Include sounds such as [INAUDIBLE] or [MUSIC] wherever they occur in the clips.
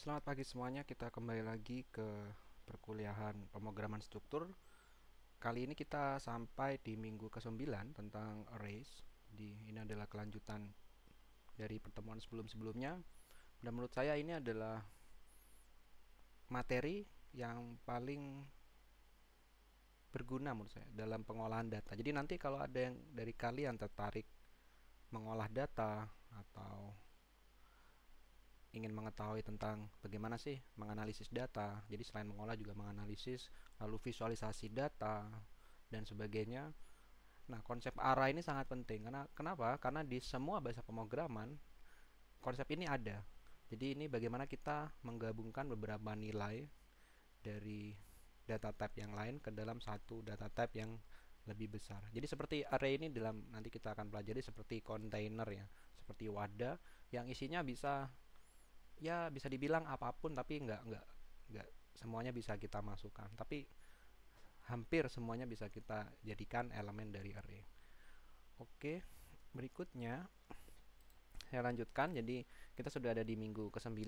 Selamat pagi semuanya, kita kembali lagi ke perkuliahan pemrograman struktur. Kali ini kita sampai di minggu ke-9 tentang arrays. Di ini adalah kelanjutan dari pertemuan sebelum-sebelumnya. Dan menurut saya ini adalah materi yang paling berguna menurut saya dalam pengolahan data. Jadi nanti kalau ada yang dari kalian tertarik mengolah data atau ingin mengetahui tentang bagaimana sih menganalisis data, jadi selain mengolah juga menganalisis, lalu visualisasi data dan sebagainya. Nah, konsep arah ini sangat penting karena kenapa? Karena di semua bahasa pemrograman konsep ini ada. Jadi ini bagaimana kita menggabungkan beberapa nilai dari data type yang lain ke dalam satu data type yang lebih besar. Jadi seperti array ini dalam nanti kita akan pelajari seperti kontainer ya, seperti wadah yang isinya bisa ya bisa dibilang apapun tapi nggak nggak nggak semuanya bisa kita masukkan tapi hampir semuanya bisa kita jadikan elemen dari array oke berikutnya saya lanjutkan jadi kita sudah ada di minggu ke-9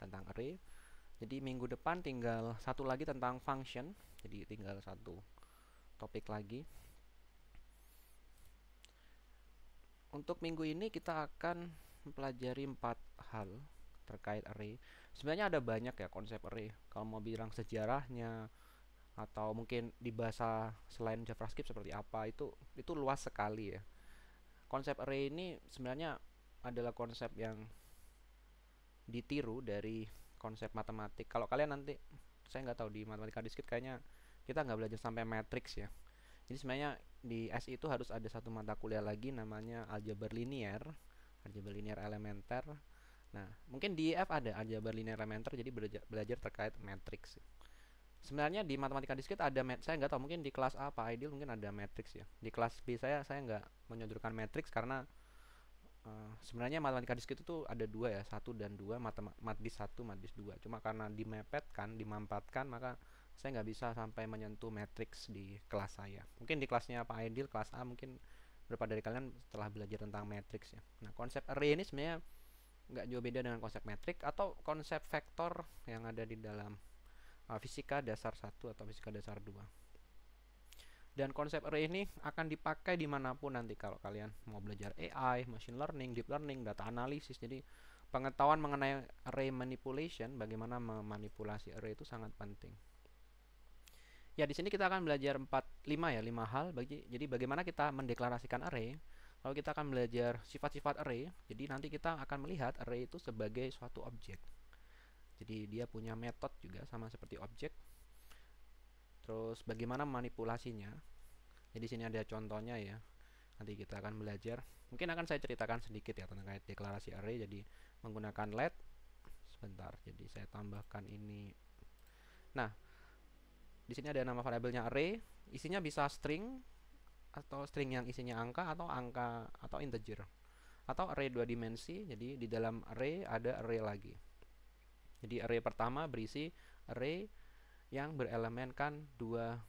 tentang array jadi minggu depan tinggal satu lagi tentang function jadi tinggal satu topik lagi untuk minggu ini kita akan mempelajari empat hal terkait array. Sebenarnya ada banyak ya konsep array. Kalau mau bilang sejarahnya atau mungkin di bahasa selain JavaScript seperti apa itu itu luas sekali ya. Konsep array ini sebenarnya adalah konsep yang ditiru dari konsep matematik. Kalau kalian nanti saya nggak tahu di matematika diskrit kayaknya kita nggak belajar sampai matrix ya. Jadi sebenarnya di SI itu harus ada satu mata kuliah lagi namanya aljabar linear, aljabar linear elementer Nah, mungkin di e F ada aljabar linear elementor jadi belajar, belajar terkait matrix. Sebenarnya di matematika diskrit ada mat saya nggak tahu mungkin di kelas A apa ideal mungkin ada matrix ya. Di kelas B saya saya nggak menyodorkan matrix karena uh, sebenarnya matematika diskrit itu ada dua ya, satu dan dua matem satu matbis dua. Cuma karena dimepetkan, dimampatkan maka saya nggak bisa sampai menyentuh matrix di kelas saya. Mungkin di kelasnya Pak Aidil kelas A mungkin berapa dari kalian telah belajar tentang matrix ya. Nah, konsep array e ini sebenarnya nggak jauh beda dengan konsep metrik atau konsep vektor yang ada di dalam uh, fisika dasar 1 atau fisika dasar 2. Dan konsep array ini akan dipakai dimanapun nanti kalau kalian mau belajar AI, machine learning, deep learning, data analisis. Jadi pengetahuan mengenai array manipulation, bagaimana memanipulasi array itu sangat penting. Ya, di sini kita akan belajar 4 5 ya, 5 hal bagi jadi bagaimana kita mendeklarasikan array, kalau kita akan belajar sifat-sifat array jadi nanti kita akan melihat array itu sebagai suatu objek jadi dia punya method juga sama seperti objek terus bagaimana manipulasinya jadi sini ada contohnya ya nanti kita akan belajar mungkin akan saya ceritakan sedikit ya tentang deklarasi array jadi menggunakan let sebentar jadi saya tambahkan ini nah di sini ada nama variabelnya array isinya bisa string atau string yang isinya angka atau angka atau integer atau array dua dimensi jadi di dalam array ada array lagi jadi array pertama berisi array yang berelemenkan dua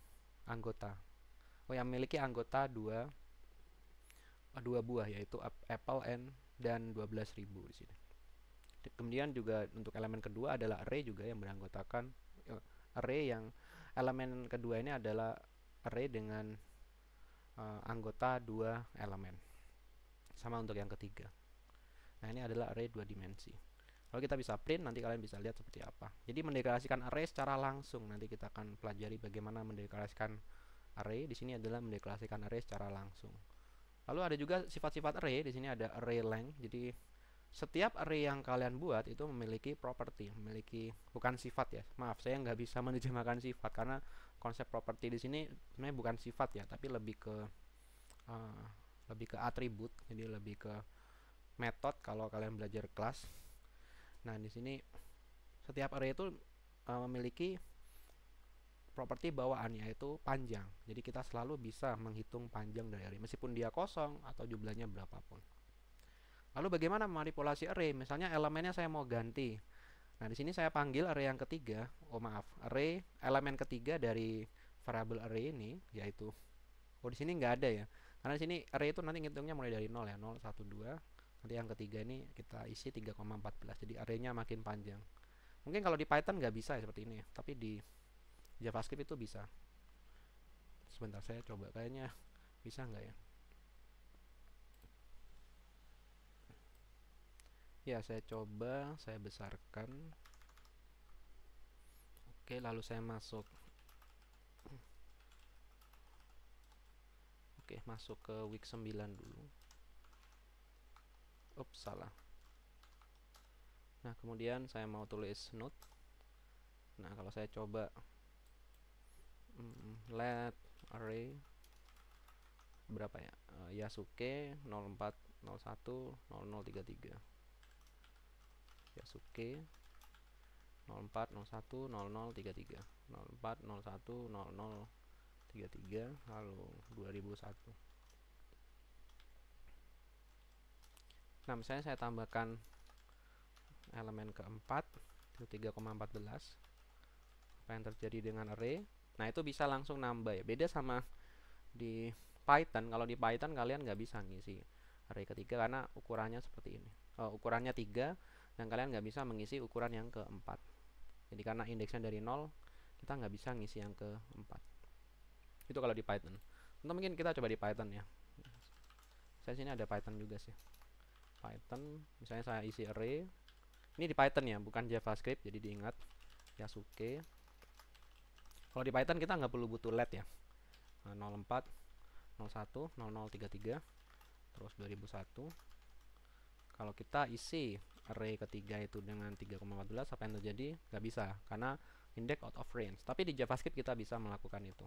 anggota oh yang memiliki anggota dua eh, dua buah yaitu apple and dan 12.000 di sini kemudian juga untuk elemen kedua adalah array juga yang beranggotakan eh, array yang elemen kedua ini adalah array dengan uh, anggota dua elemen. Sama untuk yang ketiga. Nah, ini adalah array dua dimensi. kalau kita bisa print, nanti kalian bisa lihat seperti apa. Jadi mendeklarasikan array secara langsung. Nanti kita akan pelajari bagaimana mendeklarasikan array. Di sini adalah mendeklarasikan array secara langsung. Lalu ada juga sifat-sifat array. Di sini ada array length. Jadi setiap array yang kalian buat itu memiliki property, memiliki bukan sifat ya. Maaf, saya nggak bisa [LAUGHS] menerjemahkan sifat karena konsep properti di sini sebenarnya bukan sifat ya tapi lebih ke uh, lebih ke atribut jadi lebih ke metode kalau kalian belajar kelas nah di sini setiap area itu uh, memiliki properti bawaan yaitu panjang jadi kita selalu bisa menghitung panjang dari area meskipun dia kosong atau jumlahnya berapapun lalu bagaimana manipulasi array misalnya elemennya saya mau ganti Nah, di sini saya panggil array yang ketiga, oh maaf, array elemen ketiga dari variable array ini yaitu oh di sini nggak ada ya. Karena di sini array itu nanti ngitungnya mulai dari 0 ya, 0 1 2. Nanti yang ketiga ini kita isi 3,14. Jadi arraynya makin panjang. Mungkin kalau di Python nggak bisa ya seperti ini, tapi di JavaScript itu bisa. Sebentar saya coba kayaknya bisa nggak ya? ya saya coba saya besarkan oke lalu saya masuk oke masuk ke week 9 dulu ups salah nah kemudian saya mau tulis note nah kalau saya coba mm, let array berapa ya uh, Yasuke 0401 0033 Yasuke 04 01 00 33 nol 01 tiga lalu 2001 nah misalnya saya tambahkan elemen keempat itu 3,14 apa yang terjadi dengan array nah itu bisa langsung nambah ya beda sama di Python kalau di Python kalian nggak bisa ngisi array ketiga karena ukurannya seperti ini oh, ukurannya tiga dan kalian nggak bisa mengisi ukuran yang keempat jadi karena indeksnya dari nol kita nggak bisa ngisi yang keempat itu kalau di Python Untuk mungkin kita coba di Python ya saya sini ada Python juga sih Python misalnya saya isi array ini di Python ya bukan JavaScript jadi diingat ya, suke kalau di Python kita nggak perlu butuh let ya 04 01 0033 terus 2001 kalau kita isi array ketiga itu dengan 3,14 apa yang terjadi nggak bisa karena index out of range tapi di javascript kita bisa melakukan itu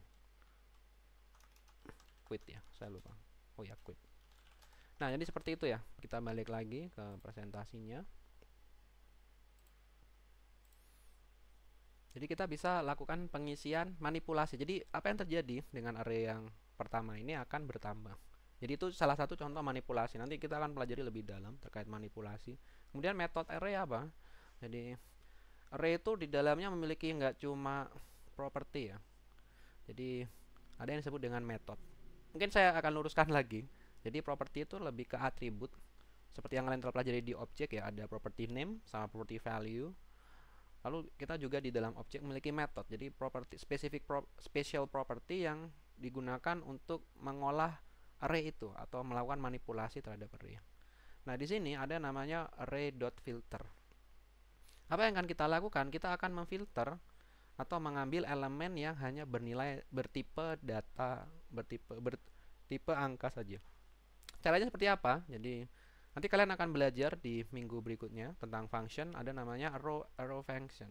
quit ya saya lupa oh ya quit nah jadi seperti itu ya kita balik lagi ke presentasinya Jadi kita bisa lakukan pengisian manipulasi. Jadi apa yang terjadi dengan array yang pertama ini akan bertambah. Jadi itu salah satu contoh manipulasi. Nanti kita akan pelajari lebih dalam terkait manipulasi kemudian metode array apa jadi array itu di dalamnya memiliki nggak cuma properti ya jadi ada yang disebut dengan metode mungkin saya akan luruskan [LAUGHS] lagi jadi properti itu lebih ke atribut seperti yang kalian telah pelajari di objek ya ada property name sama property value lalu kita juga di dalam objek memiliki metode jadi property specific pro, special property yang digunakan untuk mengolah array itu atau melakukan manipulasi terhadap array Nah, di sini ada namanya array.filter. Apa yang akan kita lakukan? Kita akan memfilter atau mengambil elemen yang hanya bernilai bertipe data, bertipe bertipe angka saja. Caranya seperti apa? Jadi nanti kalian akan belajar di minggu berikutnya tentang function ada namanya arrow arrow function.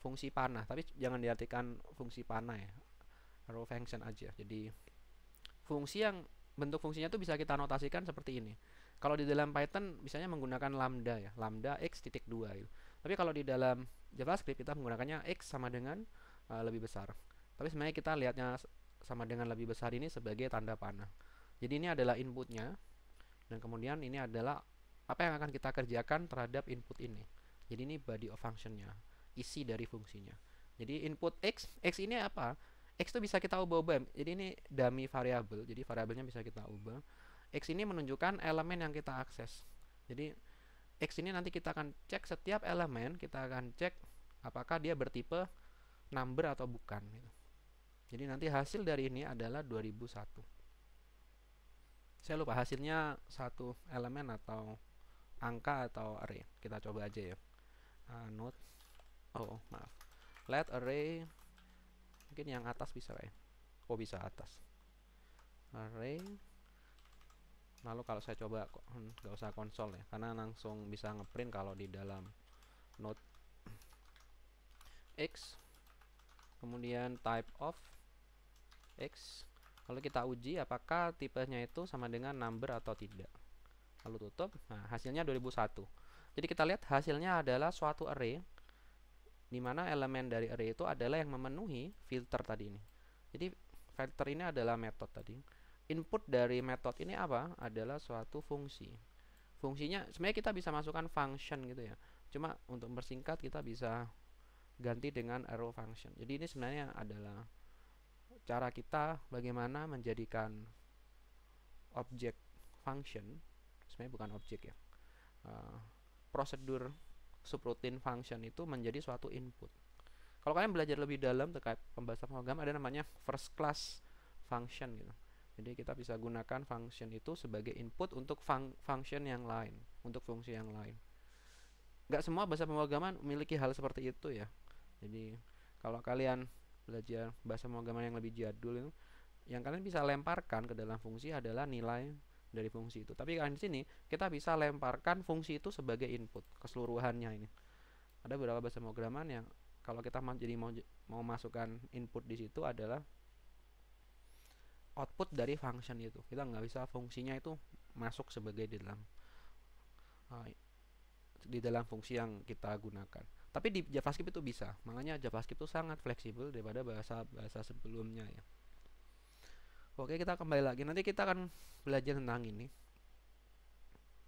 Fungsi panah, tapi jangan diartikan fungsi panah ya. Arrow function aja. Jadi fungsi yang bentuk fungsinya itu bisa kita notasikan seperti ini. Kalau di dalam Python misalnya menggunakan lambda ya, lambda x titik dua gitu. Tapi kalau di dalam JavaScript kita menggunakannya x sama dengan uh, lebih besar. Tapi sebenarnya kita lihatnya sama dengan lebih besar ini sebagai tanda panah. Jadi ini adalah inputnya dan kemudian ini adalah apa yang akan kita kerjakan terhadap input ini. Jadi ini body of functionnya, isi dari fungsinya. Jadi input x, x ini apa? X itu bisa kita ubah-ubah. Jadi ini dummy variable. Jadi variabelnya bisa kita ubah. X ini menunjukkan elemen yang kita akses. Jadi X ini nanti kita akan cek setiap elemen, kita akan cek apakah dia bertipe number atau bukan. Gitu. Jadi nanti hasil dari ini adalah 2001. Saya lupa hasilnya satu elemen atau angka atau array. Kita coba aja ya. Uh, note, oh maaf, let array mungkin yang atas bisa lah ya. Oh bisa atas. Array lalu kalau saya coba hmm, nggak usah konsol ya karena langsung bisa ngeprint kalau di dalam note X kemudian type of X kalau kita uji apakah tipenya itu sama dengan number atau tidak lalu tutup nah hasilnya 2001 jadi kita lihat hasilnya adalah suatu array di mana elemen dari array itu adalah yang memenuhi filter tadi ini jadi filter ini adalah metode tadi input dari method ini apa adalah suatu fungsi fungsinya sebenarnya kita bisa masukkan function gitu ya cuma untuk bersingkat kita bisa ganti dengan arrow function jadi ini sebenarnya adalah cara kita bagaimana menjadikan objek function sebenarnya bukan objek ya uh, prosedur subroutine function itu menjadi suatu input kalau kalian belajar lebih dalam terkait pembahasan program ada namanya first class function gitu jadi kita bisa gunakan function itu sebagai input untuk fung function yang lain, untuk fungsi yang lain. Gak semua bahasa pemrograman memiliki hal seperti itu ya. Jadi kalau kalian belajar bahasa pemrograman yang lebih jadul itu, yang kalian bisa lemparkan ke dalam fungsi adalah nilai dari fungsi itu. Tapi kalian di sini kita bisa lemparkan fungsi itu sebagai input keseluruhannya ini. Ada beberapa bahasa pemrograman yang kalau kita mau jadi mau, mau masukkan input di situ adalah output dari function itu kita nggak bisa fungsinya itu masuk sebagai di dalam uh, di dalam fungsi yang kita gunakan tapi di JavaScript itu bisa makanya JavaScript itu sangat fleksibel daripada bahasa bahasa sebelumnya ya Oke kita kembali lagi nanti kita akan belajar tentang ini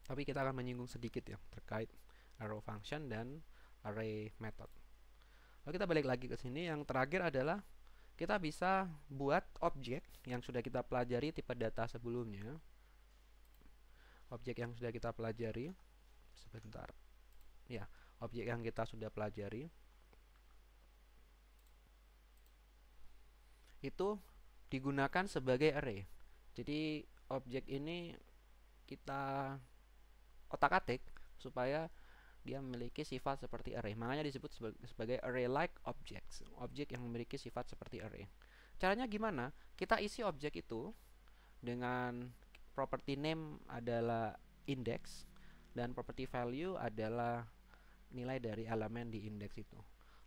tapi kita akan menyinggung sedikit ya terkait arrow function dan array method. Lalu kita balik lagi ke sini yang terakhir adalah kita bisa buat objek yang sudah kita pelajari tipe data sebelumnya objek yang sudah kita pelajari sebentar ya objek yang kita sudah pelajari itu digunakan sebagai array jadi objek ini kita otak-atik supaya dia memiliki sifat seperti array. Makanya disebut sebagai array-like objects, objek yang memiliki sifat seperti array. Caranya gimana? Kita isi objek itu dengan property name adalah index dan property value adalah nilai dari elemen di index itu.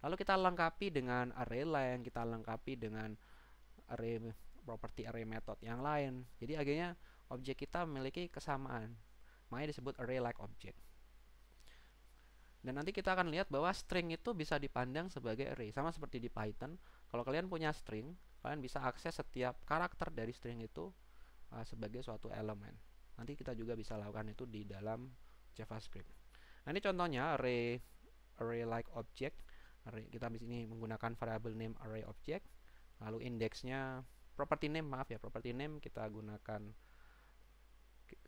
Lalu kita lengkapi dengan array lain, kita lengkapi dengan array property array method yang lain. Jadi akhirnya objek kita memiliki kesamaan. Makanya disebut array like object. Dan nanti kita akan lihat bahwa string itu bisa dipandang sebagai array. Sama seperti di Python, kalau kalian punya string, kalian bisa akses setiap karakter dari string itu uh, sebagai suatu elemen. Nanti kita juga bisa lakukan itu di dalam JavaScript. Nah, ini contohnya array array like object. Array, kita di sini menggunakan variable name array object. Lalu indeksnya property name, maaf ya, property name kita gunakan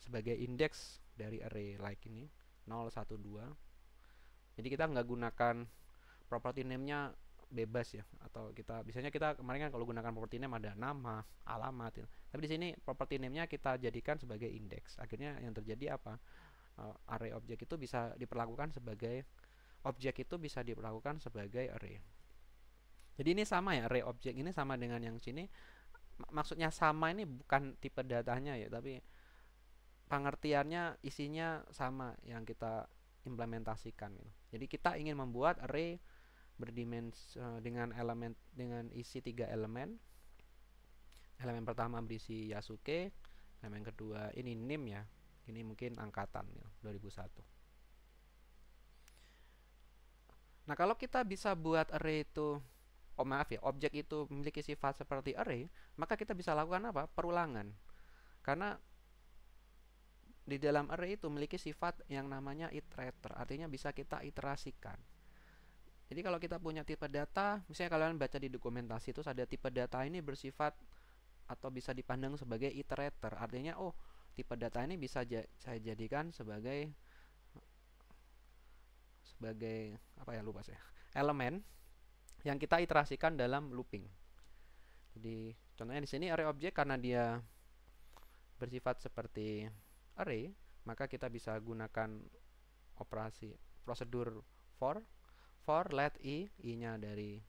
sebagai indeks dari array like ini 012 jadi kita nggak gunakan property name-nya bebas ya atau kita biasanya kita kemarin kan kalau gunakan property name ada nama alamat ya. tapi di sini property name-nya kita jadikan sebagai indeks akhirnya yang terjadi apa uh, array objek itu bisa diperlakukan sebagai objek itu bisa diperlakukan sebagai array jadi ini sama ya array objek ini sama dengan yang sini maksudnya sama ini bukan tipe datanya ya tapi pengertiannya isinya sama yang kita implementasikan gitu. Jadi kita ingin membuat array berdimensi uh, dengan elemen dengan isi tiga elemen. Elemen pertama berisi Yasuke, elemen kedua ini NIM ya. Ini mungkin angkatan ya, 2001. Nah, kalau kita bisa buat array itu oh maaf ya, objek itu memiliki sifat seperti array, maka kita bisa lakukan apa? Perulangan. Karena di dalam array er itu memiliki sifat yang namanya iterator, artinya bisa kita iterasikan. Jadi kalau kita punya tipe data, misalnya kalian baca di dokumentasi itu ada tipe data ini bersifat atau bisa dipandang sebagai iterator, artinya oh tipe data ini bisa ja saya jadikan sebagai sebagai apa ya lupa saya elemen yang kita iterasikan dalam looping. Jadi contohnya di sini array objek karena dia bersifat seperti array, maka kita bisa gunakan operasi prosedur for for let i i-nya dari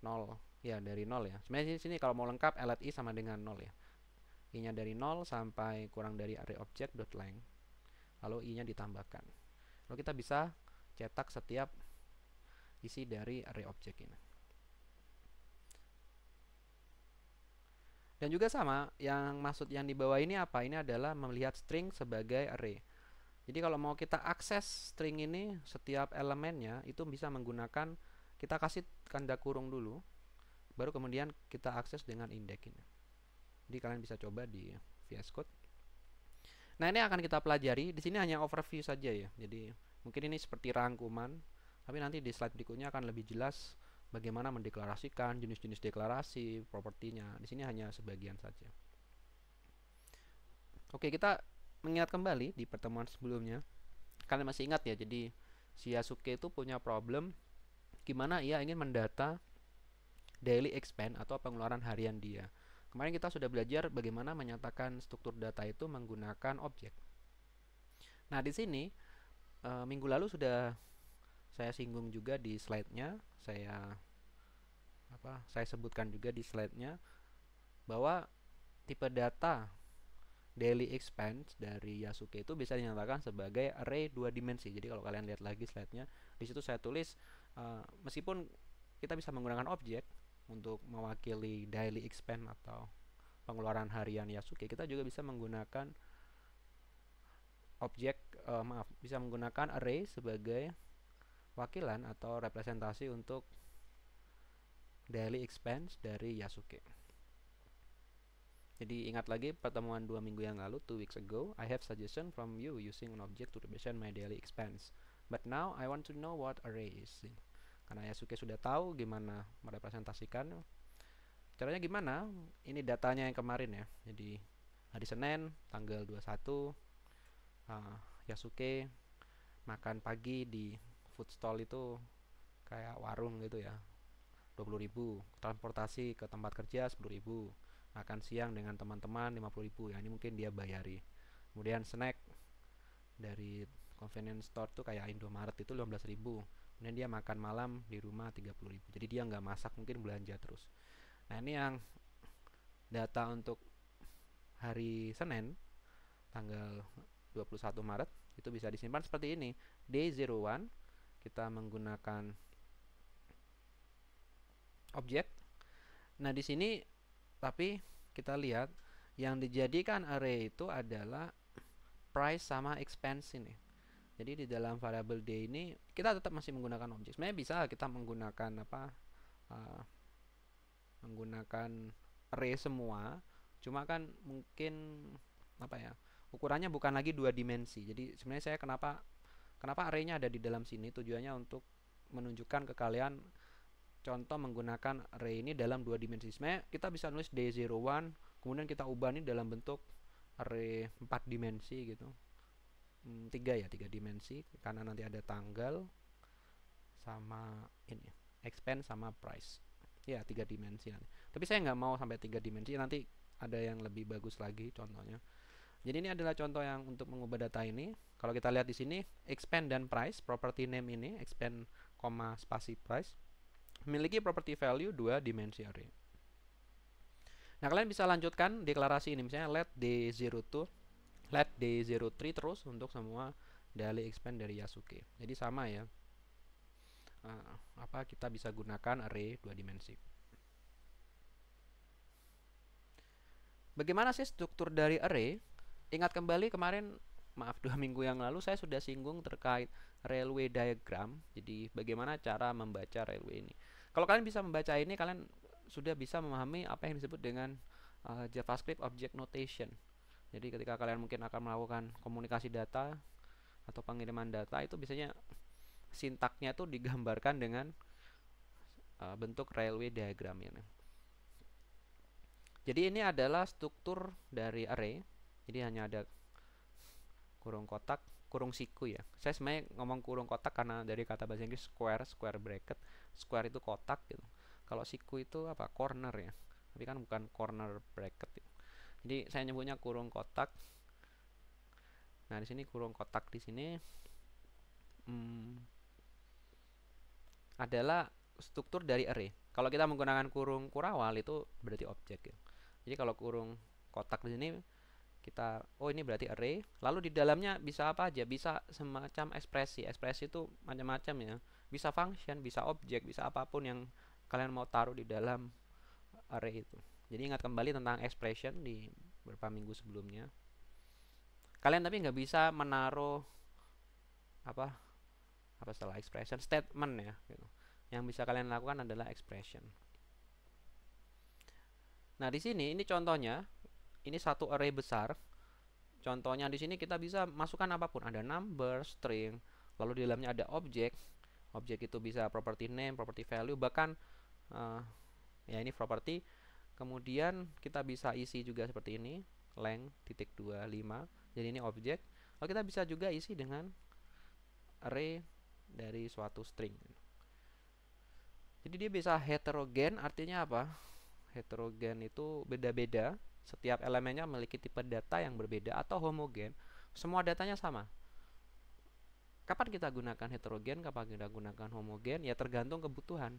0 ya dari 0 ya. Sebenarnya sini kalau mau lengkap eh, let i sama dengan 0 ya. i-nya dari 0 sampai kurang dari array object dot length. Lalu i-nya ditambahkan. Lalu kita bisa cetak setiap isi dari array object ini. Dan juga sama, yang maksud yang di bawah ini apa? Ini adalah melihat string sebagai array. Jadi kalau mau kita akses string ini setiap elemennya itu bisa menggunakan kita kasih tanda kurung dulu, baru kemudian kita akses dengan indeks ini. Jadi kalian bisa coba di VS Code. Nah ini akan kita pelajari. Di sini hanya overview saja ya. Jadi mungkin ini seperti rangkuman, tapi nanti di slide berikutnya akan lebih jelas bagaimana mendeklarasikan jenis-jenis deklarasi propertinya. Di sini hanya sebagian saja. Oke, kita mengingat kembali di pertemuan sebelumnya. Kalian masih ingat ya, jadi si Yasuke itu punya problem gimana ia ingin mendata daily expense atau pengeluaran harian dia. Kemarin kita sudah belajar bagaimana menyatakan struktur data itu menggunakan objek. Nah, di sini e, minggu lalu sudah saya singgung juga di slide-nya, saya apa? Saya sebutkan juga di slide-nya bahwa tipe data daily expense dari Yasuke itu bisa dinyatakan sebagai array dua dimensi. Jadi kalau kalian lihat lagi slide-nya, di situ saya tulis uh, meskipun kita bisa menggunakan objek untuk mewakili daily expense atau pengeluaran harian Yasuke, kita juga bisa menggunakan objek uh, maaf, bisa menggunakan array sebagai wakilan atau representasi untuk daily expense dari Yasuke. Jadi ingat lagi pertemuan dua minggu yang lalu, two weeks ago, I have suggestion from you using an object to represent my daily expense. But now I want to know what array is. Karena Yasuke sudah tahu gimana merepresentasikan. Caranya gimana? Ini datanya yang kemarin ya. Jadi hari Senin tanggal 21 uh, Yasuke makan pagi di food stall itu kayak warung gitu ya 20.000 transportasi ke tempat kerja 10.000 makan siang dengan teman-teman 50.000 ya ini mungkin dia bayari kemudian snack dari convenience store tuh kayak Indomaret itu 15.000 kemudian dia makan malam di rumah 30.000 jadi dia nggak masak mungkin belanja terus nah ini yang data untuk hari Senin tanggal 21 Maret itu bisa disimpan seperti ini day 01 kita menggunakan objek. Nah, di sini tapi kita lihat yang dijadikan array itu adalah price sama expense ini. Jadi di dalam variable d ini kita tetap masih menggunakan objek. Sebenarnya bisa kita menggunakan apa? Uh, menggunakan array semua, cuma kan mungkin apa ya? Ukurannya bukan lagi dua dimensi. Jadi sebenarnya saya kenapa Kenapa arenya ada di dalam sini? Tujuannya untuk menunjukkan ke kalian contoh menggunakan array e ini dalam dua dimensi. Sebenarnya kita bisa nulis D01, kemudian kita ubah ini dalam bentuk array e 4 dimensi gitu. Hmm, 3 ya, 3 dimensi karena nanti ada tanggal sama ini expense sama price. Ya, 3 dimensi Tapi saya nggak mau sampai 3 dimensi, nanti ada yang lebih bagus lagi contohnya. Jadi ini adalah contoh yang untuk mengubah data ini. Kalau kita lihat di sini expand dan price, property name ini expand, spasi price memiliki property value dua dimensi array. Nah, kalian bisa lanjutkan deklarasi ini misalnya let d02 let d03 terus untuk semua daily expand dari Yasuke. Jadi sama ya. Uh, apa kita bisa gunakan array dua dimensi. Bagaimana sih struktur dari array? ingat kembali kemarin maaf dua [LAUGHS] minggu yang lalu saya sudah singgung terkait railway diagram jadi bagaimana cara membaca railway ini kalau kalian bisa membaca ini kalian sudah bisa memahami apa yang disebut dengan uh, JavaScript Object Notation jadi ketika kalian mungkin akan melakukan komunikasi data atau pengiriman data itu biasanya sintaknya tuh digambarkan dengan uh, bentuk railway diagram ini. Jadi ini adalah struktur dari array jadi hanya ada kurung kotak kurung siku ya saya sebenarnya ngomong kurung kotak karena dari kata bahasa Inggris square square bracket square itu kotak gitu kalau siku itu apa corner ya tapi kan bukan corner bracket gitu. jadi saya nyebutnya kurung kotak nah di sini kurung kotak di sini hmm, adalah struktur dari array kalau kita menggunakan kurung kurawal itu berarti objek ya. Jadi kalau kurung kotak di sini kita oh ini berarti array lalu di dalamnya bisa apa aja bisa semacam ekspresi ekspresi itu macam-macam ya bisa function bisa objek bisa apapun yang kalian mau taruh di dalam array itu jadi ingat kembali tentang expression di beberapa minggu sebelumnya kalian tapi nggak bisa menaruh apa apa salah expression statement ya gitu. yang bisa kalian lakukan adalah expression nah di sini ini contohnya ini satu array besar. Contohnya di sini kita bisa masukkan apapun, ada number, string, lalu di dalamnya ada objek. Objek itu bisa property name, property value, bahkan uh, ya ini property. Kemudian kita bisa isi juga seperti ini, length titik 25. Jadi ini objek. Lalu kita bisa juga isi dengan array dari suatu string. Jadi dia bisa heterogen artinya apa? heterogen itu beda-beda setiap elemennya memiliki tipe data yang berbeda atau homogen semua datanya sama kapan kita gunakan heterogen kapan kita gunakan homogen ya tergantung kebutuhan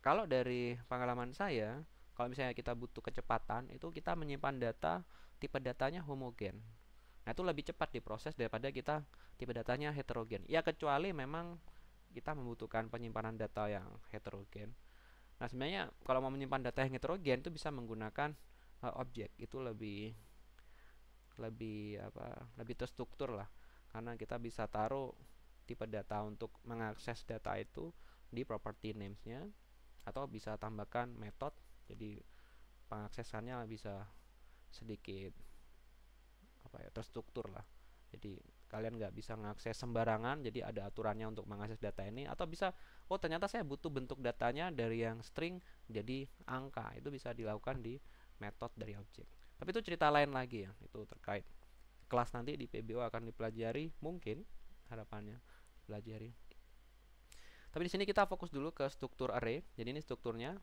kalau dari pengalaman saya kalau misalnya kita butuh kecepatan itu kita menyimpan data tipe datanya homogen nah itu lebih cepat diproses daripada kita tipe datanya heterogen ya kecuali memang kita membutuhkan penyimpanan data yang heterogen Nah sebenarnya kalau mau menyimpan data yang heterogen itu bisa menggunakan uh, objek itu lebih lebih apa lebih terstruktur lah karena kita bisa taruh tipe data untuk mengakses data itu di property namesnya atau bisa tambahkan metode jadi pengaksesannya bisa sedikit apa ya terstruktur lah jadi kalian nggak bisa mengakses sembarangan jadi ada aturannya untuk mengakses data ini atau bisa oh ternyata saya butuh bentuk datanya dari yang string jadi angka itu bisa dilakukan di metode dari objek tapi itu cerita lain lagi ya itu terkait kelas nanti di PBO akan dipelajari mungkin harapannya pelajari tapi di sini kita fokus dulu ke struktur array jadi ini strukturnya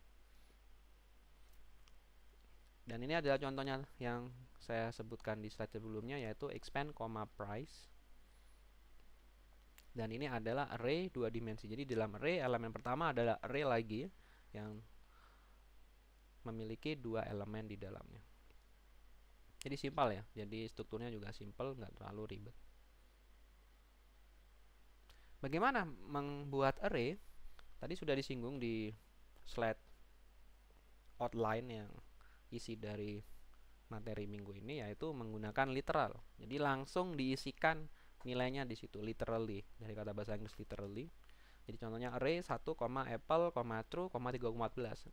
dan ini adalah contohnya yang saya sebutkan di slide sebelumnya yaitu expand, price dan ini adalah array dua dimensi jadi dalam array elemen pertama adalah array lagi yang memiliki dua elemen di dalamnya jadi simpel ya jadi strukturnya juga simpel nggak terlalu ribet bagaimana membuat array tadi sudah disinggung di slide outline yang isi dari materi minggu ini yaitu menggunakan literal. Jadi langsung diisikan nilainya di situ literally dari kata bahasa Inggris literally jadi contohnya array 1, apple, true, 3,14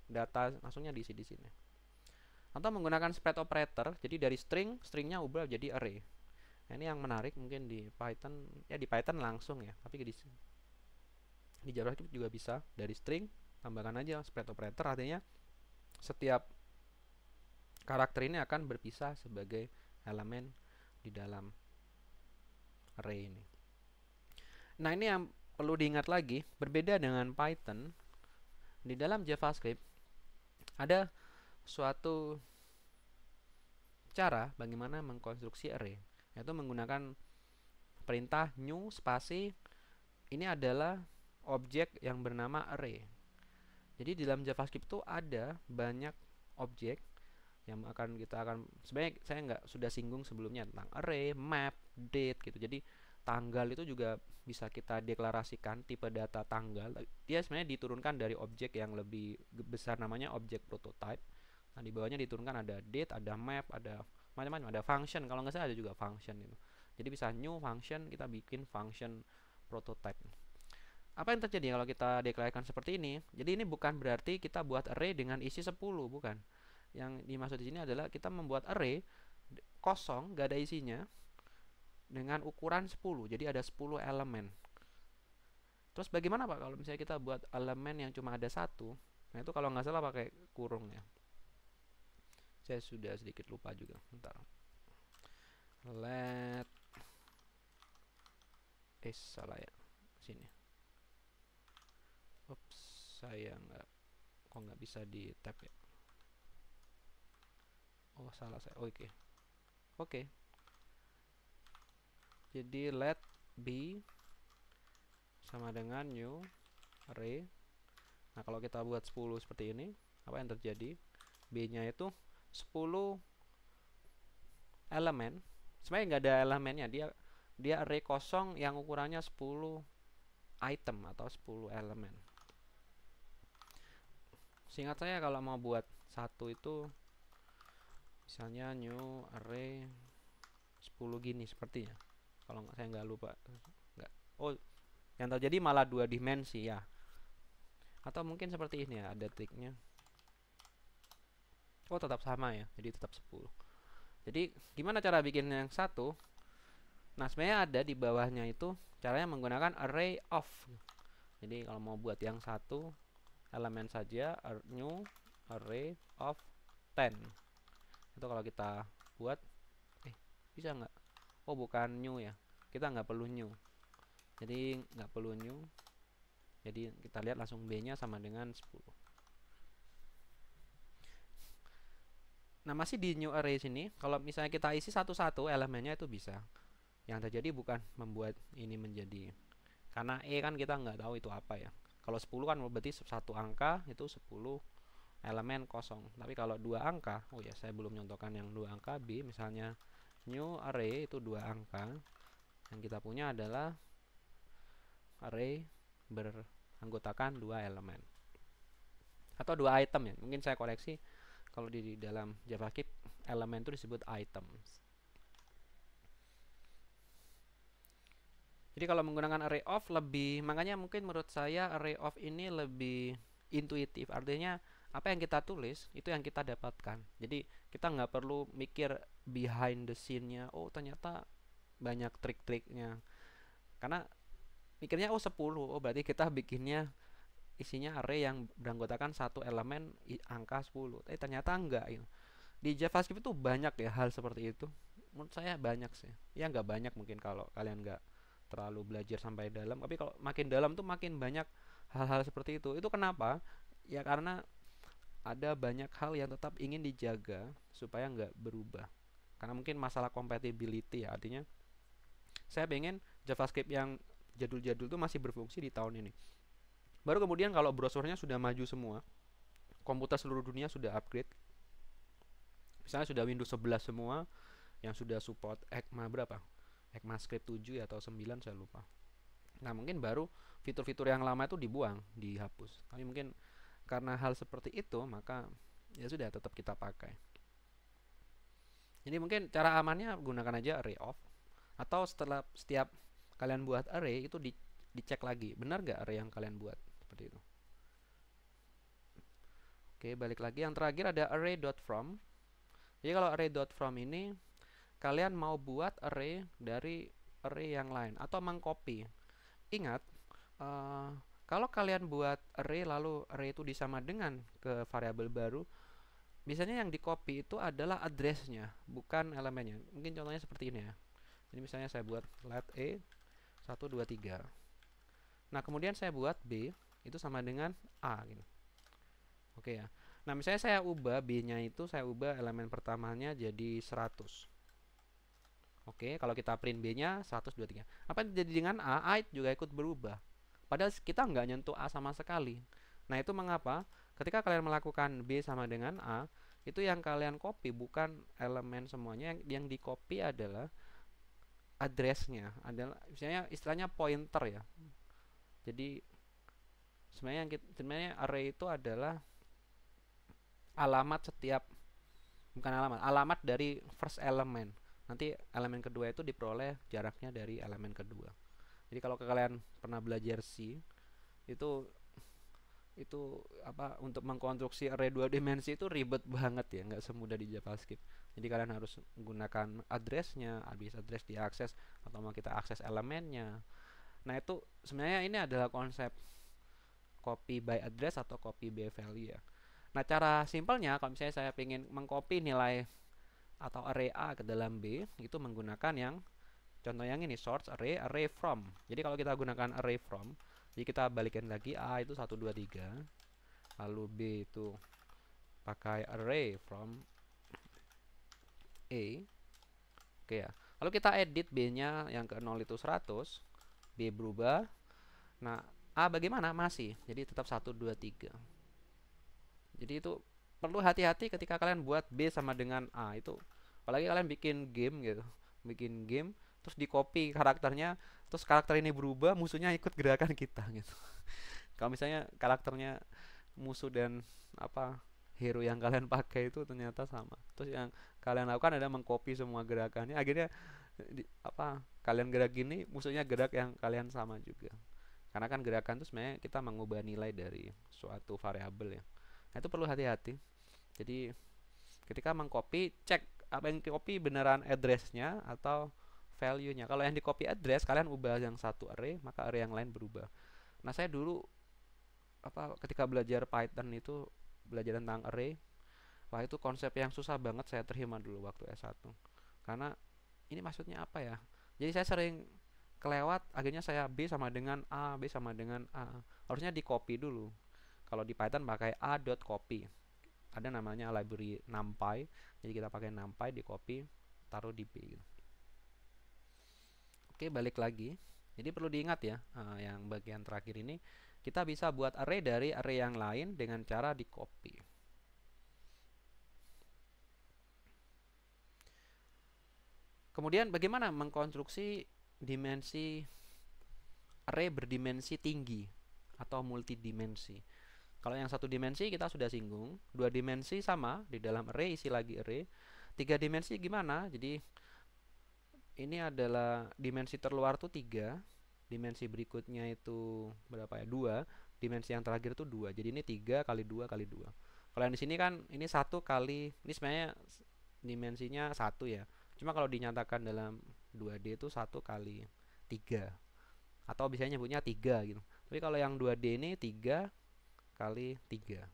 data langsungnya diisi di sini atau menggunakan spread operator jadi dari string stringnya ubah jadi array nah, ini yang menarik mungkin di Python ya di Python langsung ya tapi di di JavaScript juga bisa dari string tambahkan aja spread operator artinya setiap karakter ini akan berpisah sebagai elemen di dalam array ini. Nah, ini yang perlu diingat lagi, berbeda dengan Python, di dalam JavaScript ada suatu cara bagaimana mengkonstruksi array, yaitu menggunakan perintah new spasi ini adalah objek yang bernama array. Jadi di dalam JavaScript itu ada banyak objek yang akan kita akan sebenarnya saya nggak sudah singgung sebelumnya tentang array, map, date gitu. Jadi tanggal itu juga bisa kita deklarasikan tipe data tanggal. Dia sebenarnya diturunkan dari objek yang lebih besar namanya objek prototype. Nah, di bawahnya diturunkan ada date, ada map, ada macam-macam, ada function. Kalau nggak salah ada juga function gitu. Jadi bisa new function, kita bikin function prototype. Apa yang terjadi kalau kita deklarasikan seperti ini? Jadi ini bukan berarti kita buat array dengan isi 10, bukan yang dimaksud di sini adalah kita membuat array kosong, gak ada isinya dengan ukuran 10. Jadi ada 10 elemen. Terus bagaimana Pak kalau misalnya kita buat elemen yang cuma ada satu? Nah itu kalau nggak salah pakai kurung ya. Saya sudah sedikit lupa juga. Bentar. Let eh salah ya sini. Ups, saya nggak kok nggak bisa di tap ya oh salah saya oke okay. oke okay. jadi let b sama dengan new array nah kalau kita buat 10 seperti ini apa yang terjadi b nya itu 10 elemen sebenarnya nggak ada elemennya dia dia array kosong yang ukurannya 10 item atau 10 elemen seingat saya kalau mau buat satu itu misalnya new array 10 gini sepertinya kalau nggak saya nggak lupa nggak oh yang terjadi malah dua dimensi ya atau mungkin seperti ini ya ada triknya oh tetap sama ya jadi tetap 10 jadi gimana cara bikin yang satu nah sebenarnya ada di bawahnya itu caranya menggunakan array of jadi kalau mau buat yang satu elemen saja new array of 10 itu kalau kita buat eh bisa nggak oh bukan new ya kita nggak perlu new jadi nggak perlu new jadi kita lihat langsung B nya sama dengan 10 nah masih di new array sini kalau misalnya kita isi satu-satu elemennya itu bisa yang terjadi bukan membuat ini menjadi karena E kan kita nggak tahu itu apa ya kalau 10 kan berarti satu angka itu 10 elemen kosong tapi kalau dua angka oh ya saya belum nyontohkan yang dua angka B misalnya new array itu dua angka yang kita punya adalah array beranggotakan dua elemen atau dua item ya mungkin saya koreksi kalau di dalam javascript elemen itu disebut items jadi kalau menggunakan array of lebih makanya mungkin menurut saya array of ini lebih intuitif artinya apa yang kita tulis itu yang kita dapatkan jadi kita nggak perlu mikir behind the scene-nya oh ternyata banyak trik-triknya karena mikirnya oh 10 oh berarti kita bikinnya isinya array yang beranggotakan satu elemen angka 10 tapi ternyata enggak gitu. Ya. di JavaScript itu banyak ya hal seperti itu menurut saya banyak sih ya nggak banyak mungkin kalau kalian nggak terlalu belajar sampai dalam tapi kalau makin dalam tuh makin banyak hal-hal seperti itu itu kenapa ya karena ada banyak hal yang tetap ingin dijaga supaya nggak berubah. Karena mungkin masalah compatibility ya, artinya saya pengen JavaScript yang jadul-jadul itu masih berfungsi di tahun ini. Baru kemudian kalau browsernya sudah maju semua, komputer seluruh dunia sudah upgrade, misalnya sudah Windows 11 semua, yang sudah support ECMA berapa? ECMAScript 7 atau 9 saya lupa. Nah, mungkin baru fitur-fitur yang lama itu dibuang, dihapus. Tapi mungkin karena hal seperti itu maka ya sudah tetap kita pakai jadi mungkin cara amannya gunakan aja array of atau setelah setiap kalian buat array itu di, dicek lagi benar nggak array yang kalian buat seperti itu oke balik lagi yang terakhir ada array dot array.from jadi kalau from ini kalian mau buat array dari array yang lain atau mengcopy ingat uh, kalau kalian buat array lalu array itu disama dengan ke variabel baru, biasanya yang di copy itu adalah addressnya, bukan elemennya. Mungkin contohnya seperti ini ya. Jadi misalnya saya buat let e, A 123. Nah, kemudian saya buat B itu sama dengan A gitu. Oke ya. Nah, misalnya saya ubah B-nya itu saya ubah elemen pertamanya jadi 100. Oke, kalau kita print B-nya 123. Apa yang terjadi dengan A? A juga ikut berubah. Padahal kita nggak nyentuh A sama sekali. Nah, itu mengapa ketika kalian melakukan B sama dengan A, itu yang kalian copy bukan elemen semuanya. Yang, yang di copy adalah addressnya, adalah misalnya istilahnya pointer ya. Jadi sebenarnya yang kita, sebenarnya array itu adalah alamat setiap bukan alamat, alamat dari first element. Nanti elemen kedua itu diperoleh jaraknya dari elemen kedua jadi kalau kalian pernah belajar C itu itu apa untuk mengkonstruksi array dua dimensi itu ribet banget ya nggak semudah di JavaScript jadi kalian harus menggunakan addressnya habis address diakses atau mau kita akses elemennya nah itu sebenarnya ini adalah konsep copy by address atau copy by value ya nah cara simpelnya kalau misalnya saya ingin mengcopy nilai atau array A ke dalam B itu menggunakan yang contoh yang ini source array array from jadi kalau kita gunakan array from jadi kita balikin lagi a itu 123 lalu b itu pakai array from a oke ya lalu kita edit b nya yang ke 0 itu 100 b berubah nah a bagaimana masih jadi tetap 123 jadi itu perlu hati-hati ketika kalian buat B sama dengan A itu apalagi kalian bikin game gitu bikin game terus di copy karakternya terus karakter ini berubah musuhnya ikut gerakan kita [LAUGHS] gitu kalau misalnya karakternya musuh dan apa hero yang kalian pakai itu ternyata sama terus yang kalian lakukan adalah mengcopy semua gerakannya akhirnya di, apa kalian gerak gini musuhnya gerak yang kalian sama juga karena kan gerakan itu sebenarnya kita mengubah nilai dari suatu variabel ya nah, itu perlu hati-hati jadi ketika mengcopy cek apa yang copy beneran addressnya atau value-nya. Kalau yang di copy address kalian ubah yang satu array, maka array yang lain berubah. Nah, saya dulu apa ketika belajar Python itu belajar tentang array. Wah, itu konsep yang susah banget saya terima dulu waktu S1. Karena ini maksudnya apa ya? Jadi saya sering kelewat, akhirnya saya B sama dengan A, B sama dengan A. Harusnya di copy dulu. Kalau di Python pakai a.copy. Ada namanya library numpy. Jadi kita pakai numpy di copy taruh di B gitu. Oke, balik lagi. Jadi perlu diingat ya, eh, yang bagian terakhir ini kita bisa buat array dari array yang lain dengan cara di copy. Kemudian bagaimana mengkonstruksi dimensi array berdimensi tinggi atau multidimensi. Kalau yang satu dimensi kita sudah singgung, dua dimensi sama di dalam array isi lagi array. Tiga dimensi gimana? Jadi ini adalah dimensi terluar tuh tiga dimensi berikutnya itu berapa ya dua dimensi yang terakhir tuh dua jadi ini tiga kali dua kali dua kalau yang di sini kan ini satu kali ini sebenarnya dimensinya satu ya cuma kalau dinyatakan dalam 2D itu satu kali tiga atau biasanya nyebutnya tiga gitu tapi kalau yang 2D ini tiga kali tiga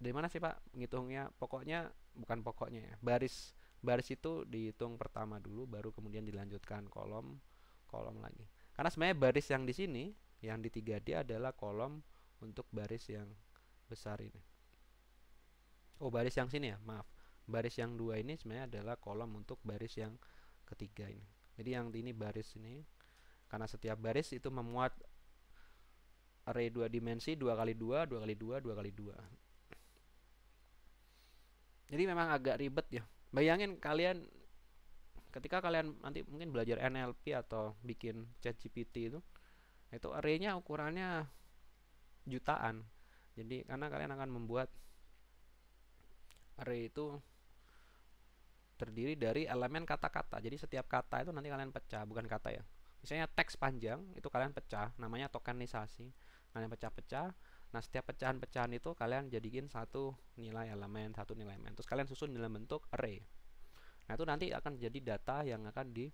dari mana sih pak ngitungnya pokoknya bukan pokoknya ya baris baris itu dihitung pertama dulu baru kemudian dilanjutkan kolom kolom lagi karena sebenarnya baris yang di sini yang di 3D adalah kolom untuk baris yang besar ini oh baris yang sini ya maaf baris yang dua ini sebenarnya adalah kolom untuk baris yang ketiga ini jadi yang ini baris ini karena setiap baris itu memuat array dua dimensi dua kali dua dua kali dua dua kali dua jadi memang agak ribet ya bayangin kalian ketika kalian nanti mungkin belajar NLP atau bikin chat GPT itu itu arenya ukurannya jutaan jadi karena kalian akan membuat array itu terdiri dari elemen kata-kata jadi setiap kata itu nanti kalian pecah bukan kata ya misalnya teks panjang itu kalian pecah namanya tokenisasi kalian pecah-pecah Nah, setiap pecahan-pecahan itu kalian jadikan satu nilai elemen, satu nilai elemen. Terus kalian susun dalam bentuk array. Nah, itu nanti akan jadi data yang akan di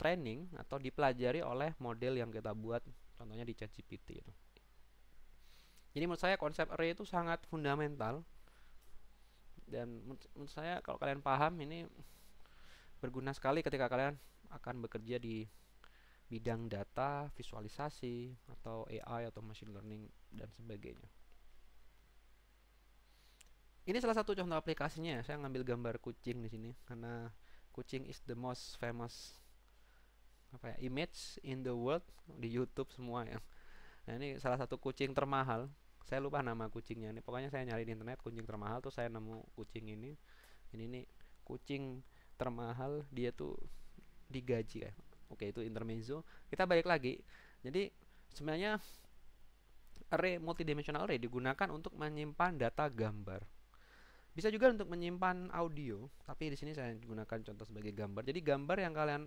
training atau dipelajari oleh model yang kita buat, contohnya di ChatGPT itu. Jadi menurut saya konsep array itu sangat fundamental dan menurut saya kalau kalian paham ini berguna sekali ketika kalian akan bekerja di bidang data, visualisasi, atau AI atau machine learning dan sebagainya. Ini salah satu contoh aplikasinya. Ya. Saya ngambil gambar kucing di sini karena kucing is the most famous apa ya, image in the world di YouTube semua ya. Nah, ini salah satu kucing termahal. Saya lupa nama kucingnya ini. Pokoknya saya nyari di internet kucing termahal tuh saya nemu kucing ini. Ini nih kucing termahal dia tuh digaji ya oke itu intermezzo kita balik lagi jadi sebenarnya array multidimensional array digunakan untuk menyimpan data gambar bisa juga untuk menyimpan audio tapi di sini saya gunakan contoh sebagai gambar jadi gambar yang kalian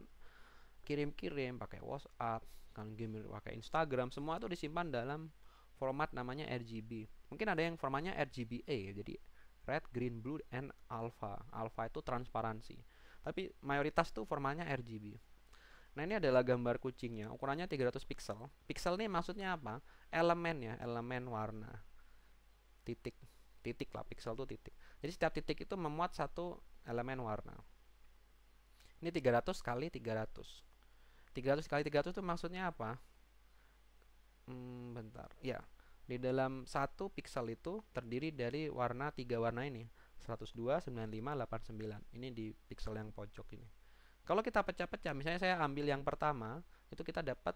kirim-kirim pakai WhatsApp kalian kirim pakai Instagram semua itu disimpan dalam format namanya RGB mungkin ada yang formatnya RGBA jadi red green blue and alpha alpha itu transparansi tapi mayoritas tuh formatnya RGB Nah ini adalah gambar kucingnya, ukurannya 300 pixel. piksel ini maksudnya apa? Elemen ya, elemen warna. Titik, titik lah, piksel tuh titik. Jadi setiap titik itu memuat satu elemen warna. Ini 300 kali 300. 300 kali 300 itu maksudnya apa? Hmm, bentar, ya. Di dalam satu piksel itu terdiri dari warna tiga warna ini. 102, 95, 89. Ini di piksel yang pojok ini. Kalau kita pecah-pecah, misalnya saya ambil yang pertama, itu kita dapat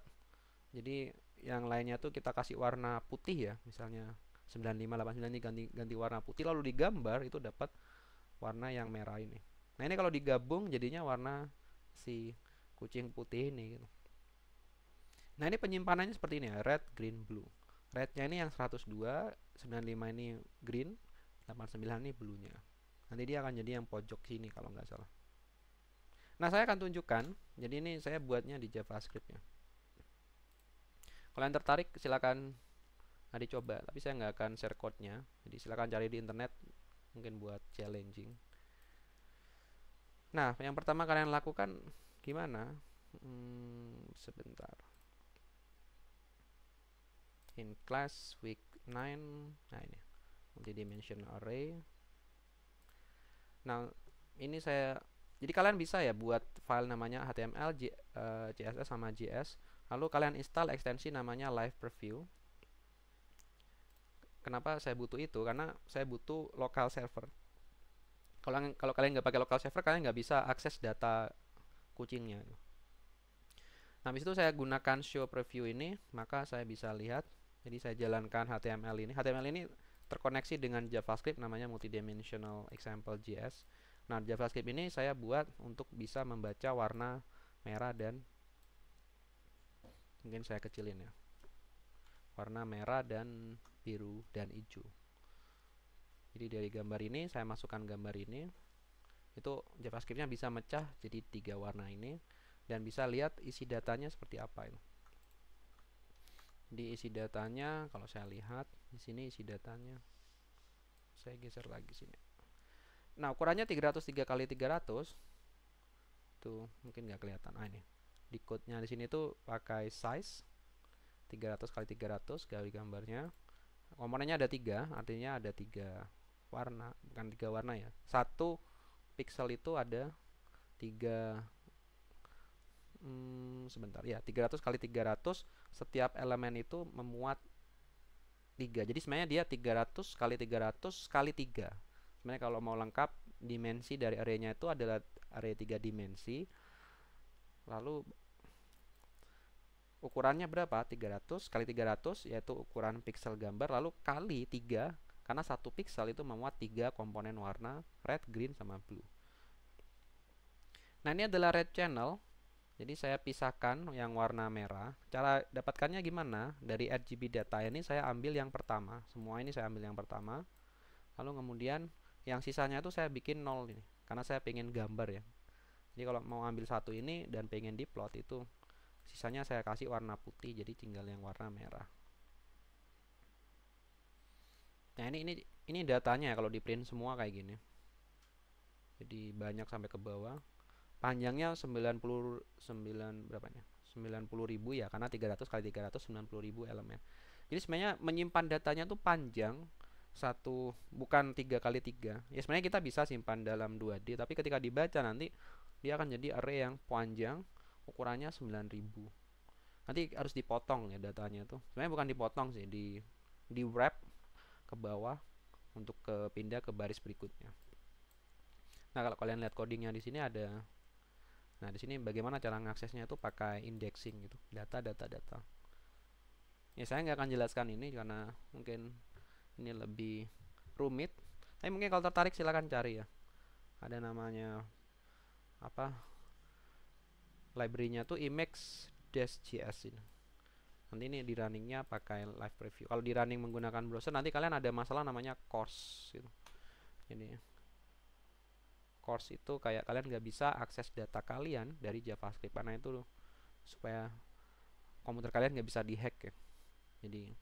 jadi yang lainnya tuh kita kasih warna putih ya, misalnya 9589 ini ganti ganti warna putih lalu digambar itu dapat warna yang merah ini. Nah, ini kalau digabung jadinya warna si kucing putih ini gitu. Nah, ini penyimpanannya seperti ini ya, red, green, blue. Rednya ini yang 102, 95 ini green, 89 ini bluenya. Nanti dia akan jadi yang pojok sini kalau nggak salah. Nah, saya akan tunjukkan. Jadi ini saya buatnya di JavaScript ya. Kalau yang tertarik silakan nah, dicoba, tapi saya nggak akan share code-nya. Jadi silakan cari di internet mungkin buat challenging. Nah, yang pertama kalian lakukan gimana? Hmm, sebentar. In class week 9. Nah, ini. Multi dimension array. Nah, ini saya jadi kalian bisa ya buat file namanya HTML, G, uh, eh, CSS sama JS. Lalu kalian install ekstensi namanya Live Preview. Kenapa saya butuh itu? Karena saya butuh local server. Kalau kalau kalian nggak pakai local server, kalian nggak bisa akses data kucingnya. Nah, habis itu saya gunakan show preview ini, maka saya bisa lihat. Jadi saya jalankan HTML ini. HTML ini terkoneksi dengan JavaScript namanya multidimensional Example example.js. Nah, JavaScript ini saya buat untuk bisa membaca warna merah dan mungkin saya kecilin ya. Warna merah dan biru dan hijau. Jadi dari gambar ini saya masukkan gambar ini. Itu JavaScript-nya bisa mecah jadi tiga warna ini dan bisa lihat isi datanya seperti apa ini. Di isi datanya kalau saya lihat di sini isi datanya saya geser lagi sini Nah, ukurannya 303 kali 300. Tuh, mungkin nggak kelihatan. Ah, ini. Di code-nya di sini tuh pakai size 300 kali 300 kali gambarnya. Komponennya ada tiga, artinya ada tiga warna, bukan tiga warna ya. Satu pixel itu ada tiga hmm, sebentar ya 300 kali 300 setiap elemen itu memuat tiga. Jadi sebenarnya dia 300 kali 300 kali 3 sebenarnya kalau mau lengkap dimensi dari areanya itu adalah area tiga dimensi lalu ukurannya berapa 300 kali 300 yaitu ukuran pixel gambar lalu kali tiga karena satu pixel itu memuat tiga komponen warna red, green, sama blue. Nah ini adalah red channel, jadi saya pisahkan yang warna merah. Cara dapatkannya gimana? Dari RGB data ini saya ambil yang pertama, semua ini saya ambil yang pertama, lalu kemudian yang sisanya itu saya bikin nol ini karena saya pengen gambar ya jadi kalau mau ambil satu ini dan pengen diplot itu sisanya saya kasih warna putih jadi tinggal yang warna merah nah ini ini ini datanya ya kalau di print semua kayak gini jadi banyak sampai ke bawah panjangnya 99 berapanya 90.000 ya karena 300 kali 300 90.000 elemen jadi sebenarnya menyimpan datanya tuh panjang satu bukan tiga kali tiga ya sebenarnya kita bisa simpan dalam 2D tapi ketika dibaca nanti dia akan jadi array yang panjang ukurannya 9000 nanti harus dipotong ya datanya tuh sebenarnya bukan dipotong sih di di wrap ke bawah untuk ke pindah ke baris berikutnya nah kalau kalian lihat codingnya di sini ada nah di sini bagaimana cara mengaksesnya itu pakai indexing gitu data data data ya saya nggak akan jelaskan ini karena mungkin ini lebih rumit tapi mungkin kalau tertarik silahkan cari ya ada namanya apa library-nya tuh image js ini nanti ini di runningnya pakai live preview kalau di running menggunakan browser nanti kalian ada masalah namanya course gitu. ini course itu kayak kalian nggak bisa akses data kalian dari javascript karena itu supaya komputer kalian nggak bisa dihack ya jadi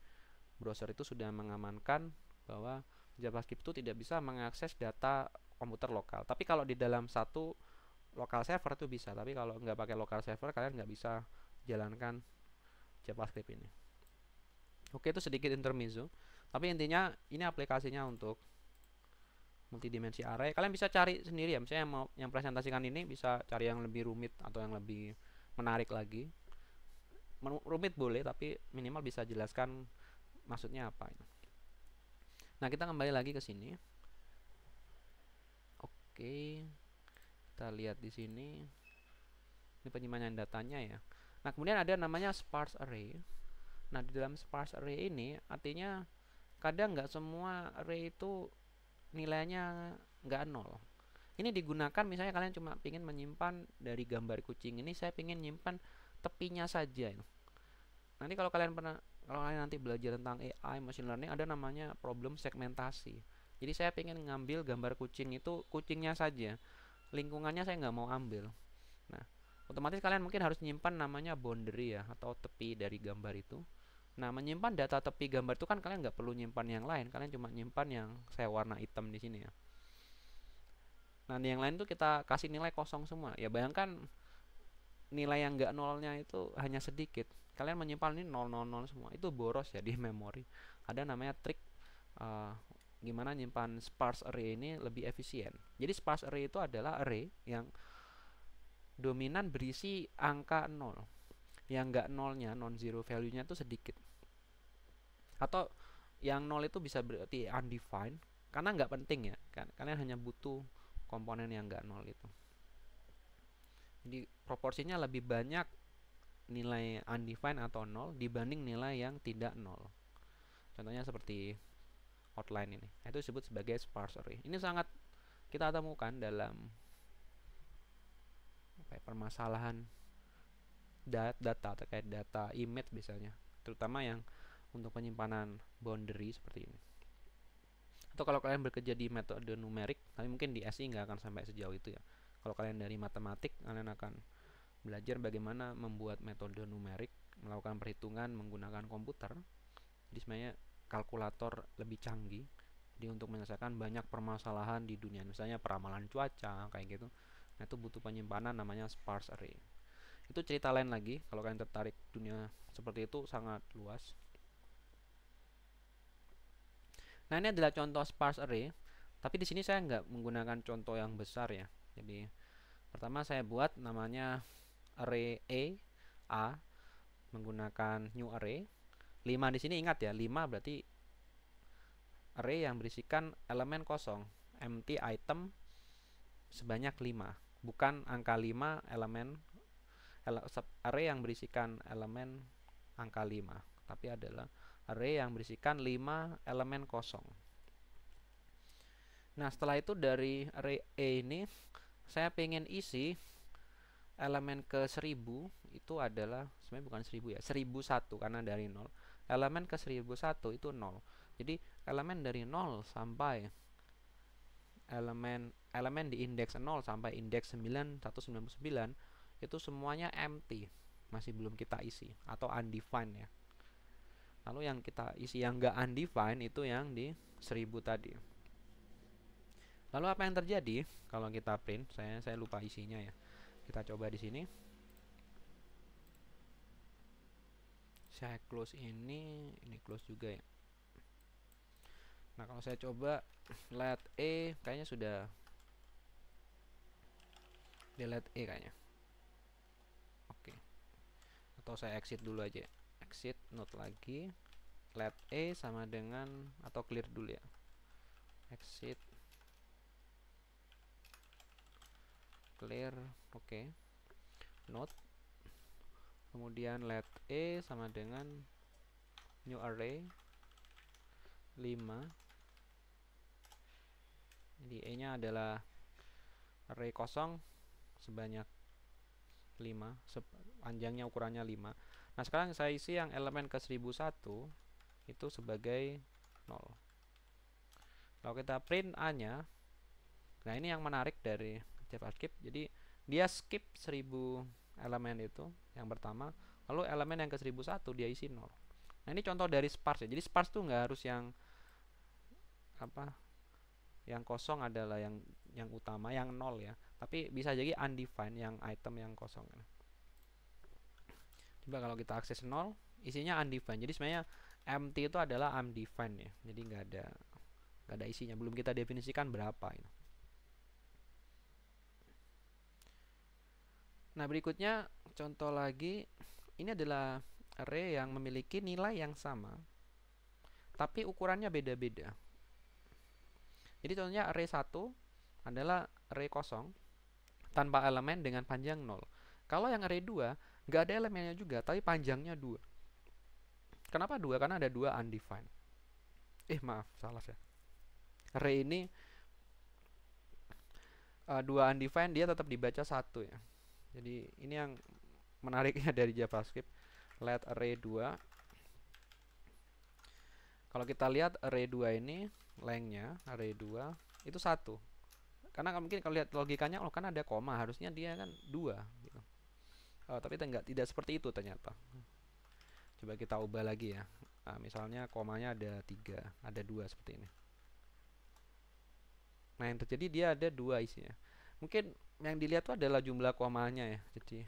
browser itu sudah mengamankan bahwa JavaScript itu tidak bisa mengakses data komputer lokal. Tapi kalau di dalam satu lokal server itu bisa, tapi kalau nggak pakai lokal server kalian nggak bisa jalankan JavaScript ini. Oke, itu sedikit intermezzo. Tapi intinya ini aplikasinya untuk multidimensi array. Kalian bisa cari sendiri ya. Misalnya yang mau yang presentasikan ini bisa cari yang lebih rumit atau yang lebih menarik lagi. Rumit boleh, tapi minimal bisa jelaskan maksudnya apa ini. Nah, kita kembali lagi ke sini. Oke. Kita lihat di sini. Ini penyimpanan datanya ya. Nah, kemudian ada namanya sparse array. Nah, di dalam sparse array ini artinya kadang nggak semua array itu nilainya nggak nol. Ini digunakan misalnya kalian cuma ingin menyimpan dari gambar kucing ini saya ingin menyimpan tepinya saja. Nanti kalau kalian pernah kalian nanti belajar tentang AI machine learning ada namanya problem segmentasi jadi saya pengen ngambil gambar kucing itu kucingnya saja lingkungannya saya nggak mau ambil nah otomatis kalian mungkin harus nyimpan namanya boundary ya atau tepi dari gambar itu nah menyimpan data tepi gambar itu kan kalian nggak perlu nyimpan yang lain kalian cuma nyimpan yang saya warna hitam di sini ya nah yang lain tuh kita kasih nilai kosong semua ya bayangkan nilai yang nggak nolnya itu hanya sedikit kalian menyimpan ini 000 semua itu boros ya di [LAUGHS] memori ada namanya trik uh, gimana nyimpan sparse array ini lebih efisien jadi sparse array itu adalah array yang dominan berisi angka 0 yang enggak nolnya non zero value-nya itu sedikit atau yang nol itu bisa berarti undefined karena nggak penting ya kan kalian hanya butuh komponen yang nggak nol itu jadi proporsinya lebih banyak nilai undefined atau nol dibanding nilai yang tidak nol. Contohnya seperti outline ini. Nah, itu disebut sebagai sparse array. Ini sangat kita temukan dalam apa ya, permasalahan dat data terkait data image biasanya, terutama yang untuk penyimpanan boundary seperti ini. Atau kalau kalian bekerja di metode numerik, tapi mungkin di SI nggak akan sampai sejauh itu ya. Kalau kalian dari matematik, kalian akan belajar bagaimana membuat metode numerik, melakukan perhitungan menggunakan komputer. Jadi sebenarnya kalkulator lebih canggih. Jadi untuk menyelesaikan banyak permasalahan di dunia, misalnya peramalan cuaca kayak gitu. Nah, itu butuh penyimpanan namanya sparse array. Itu cerita lain lagi kalau kalian tertarik dunia seperti itu sangat luas. Nah, ini adalah contoh sparse array, tapi di sini saya nggak menggunakan contoh yang besar ya. Jadi pertama saya buat namanya array A, A menggunakan new array. 5 di sini ingat ya, 5 berarti array yang berisikan elemen kosong, empty item sebanyak 5, bukan angka 5 elemen ele, array yang berisikan elemen angka 5, tapi adalah array yang berisikan 5 elemen kosong. Nah, setelah itu dari array A ini saya pengen isi elemen ke 1000 itu adalah sebenarnya bukan 1000 ya 1001 karena dari nol elemen ke 1001 itu nol jadi elemen dari nol sampai elemen elemen di indeks nol sampai indeks 9199 itu semuanya empty masih belum kita isi atau undefined ya lalu yang kita isi yang enggak undefined itu yang di 1000 tadi lalu apa yang terjadi kalau kita print saya saya lupa isinya ya kita coba di sini saya close ini ini close juga ya nah kalau saya coba let e kayaknya sudah delete e kayaknya oke okay. atau saya exit dulu aja ya. exit note lagi let e sama dengan atau clear dulu ya exit clear oke okay. not kemudian let e sama dengan new array 5 jadi e nya adalah array kosong sebanyak 5 panjangnya ukurannya 5 nah sekarang saya isi yang elemen ke 1001 itu sebagai 0 kalau kita print a nya nah ini yang menarik dari jadi dia skip 1000 elemen itu yang pertama lalu elemen yang ke 1001 dia isi nol nah ini contoh dari sparse ya jadi sparse tuh nggak harus yang apa yang kosong adalah yang yang utama yang nol ya tapi bisa jadi undefined yang item yang kosong coba kalau kita akses nol isinya undefined jadi sebenarnya empty itu adalah undefined ya jadi nggak ada nggak ada isinya belum kita definisikan berapa Nah, berikutnya contoh lagi. Ini adalah array yang memiliki nilai yang sama, tapi ukurannya beda-beda. Jadi contohnya array 1 adalah array kosong tanpa elemen dengan panjang 0. Kalau yang array 2, nggak ada elemennya juga, tapi panjangnya 2. Kenapa 2? Karena ada 2 undefined. Eh, maaf, salah saya. Array ini uh, eh, 2 undefined, dia tetap dibaca 1 ya jadi ini yang menariknya [LAUGHS] dari JavaScript let array 2 kalau kita lihat array 2 ini lengthnya array 2 itu satu karena mungkin kalau lihat logikanya oh kan ada koma harusnya dia kan dua gitu. oh, tapi tidak tidak seperti itu ternyata coba kita ubah lagi ya nah, misalnya komanya ada tiga ada dua seperti ini nah yang terjadi dia ada dua isinya mungkin yang dilihat tuh adalah jumlah komanya ya. Jadi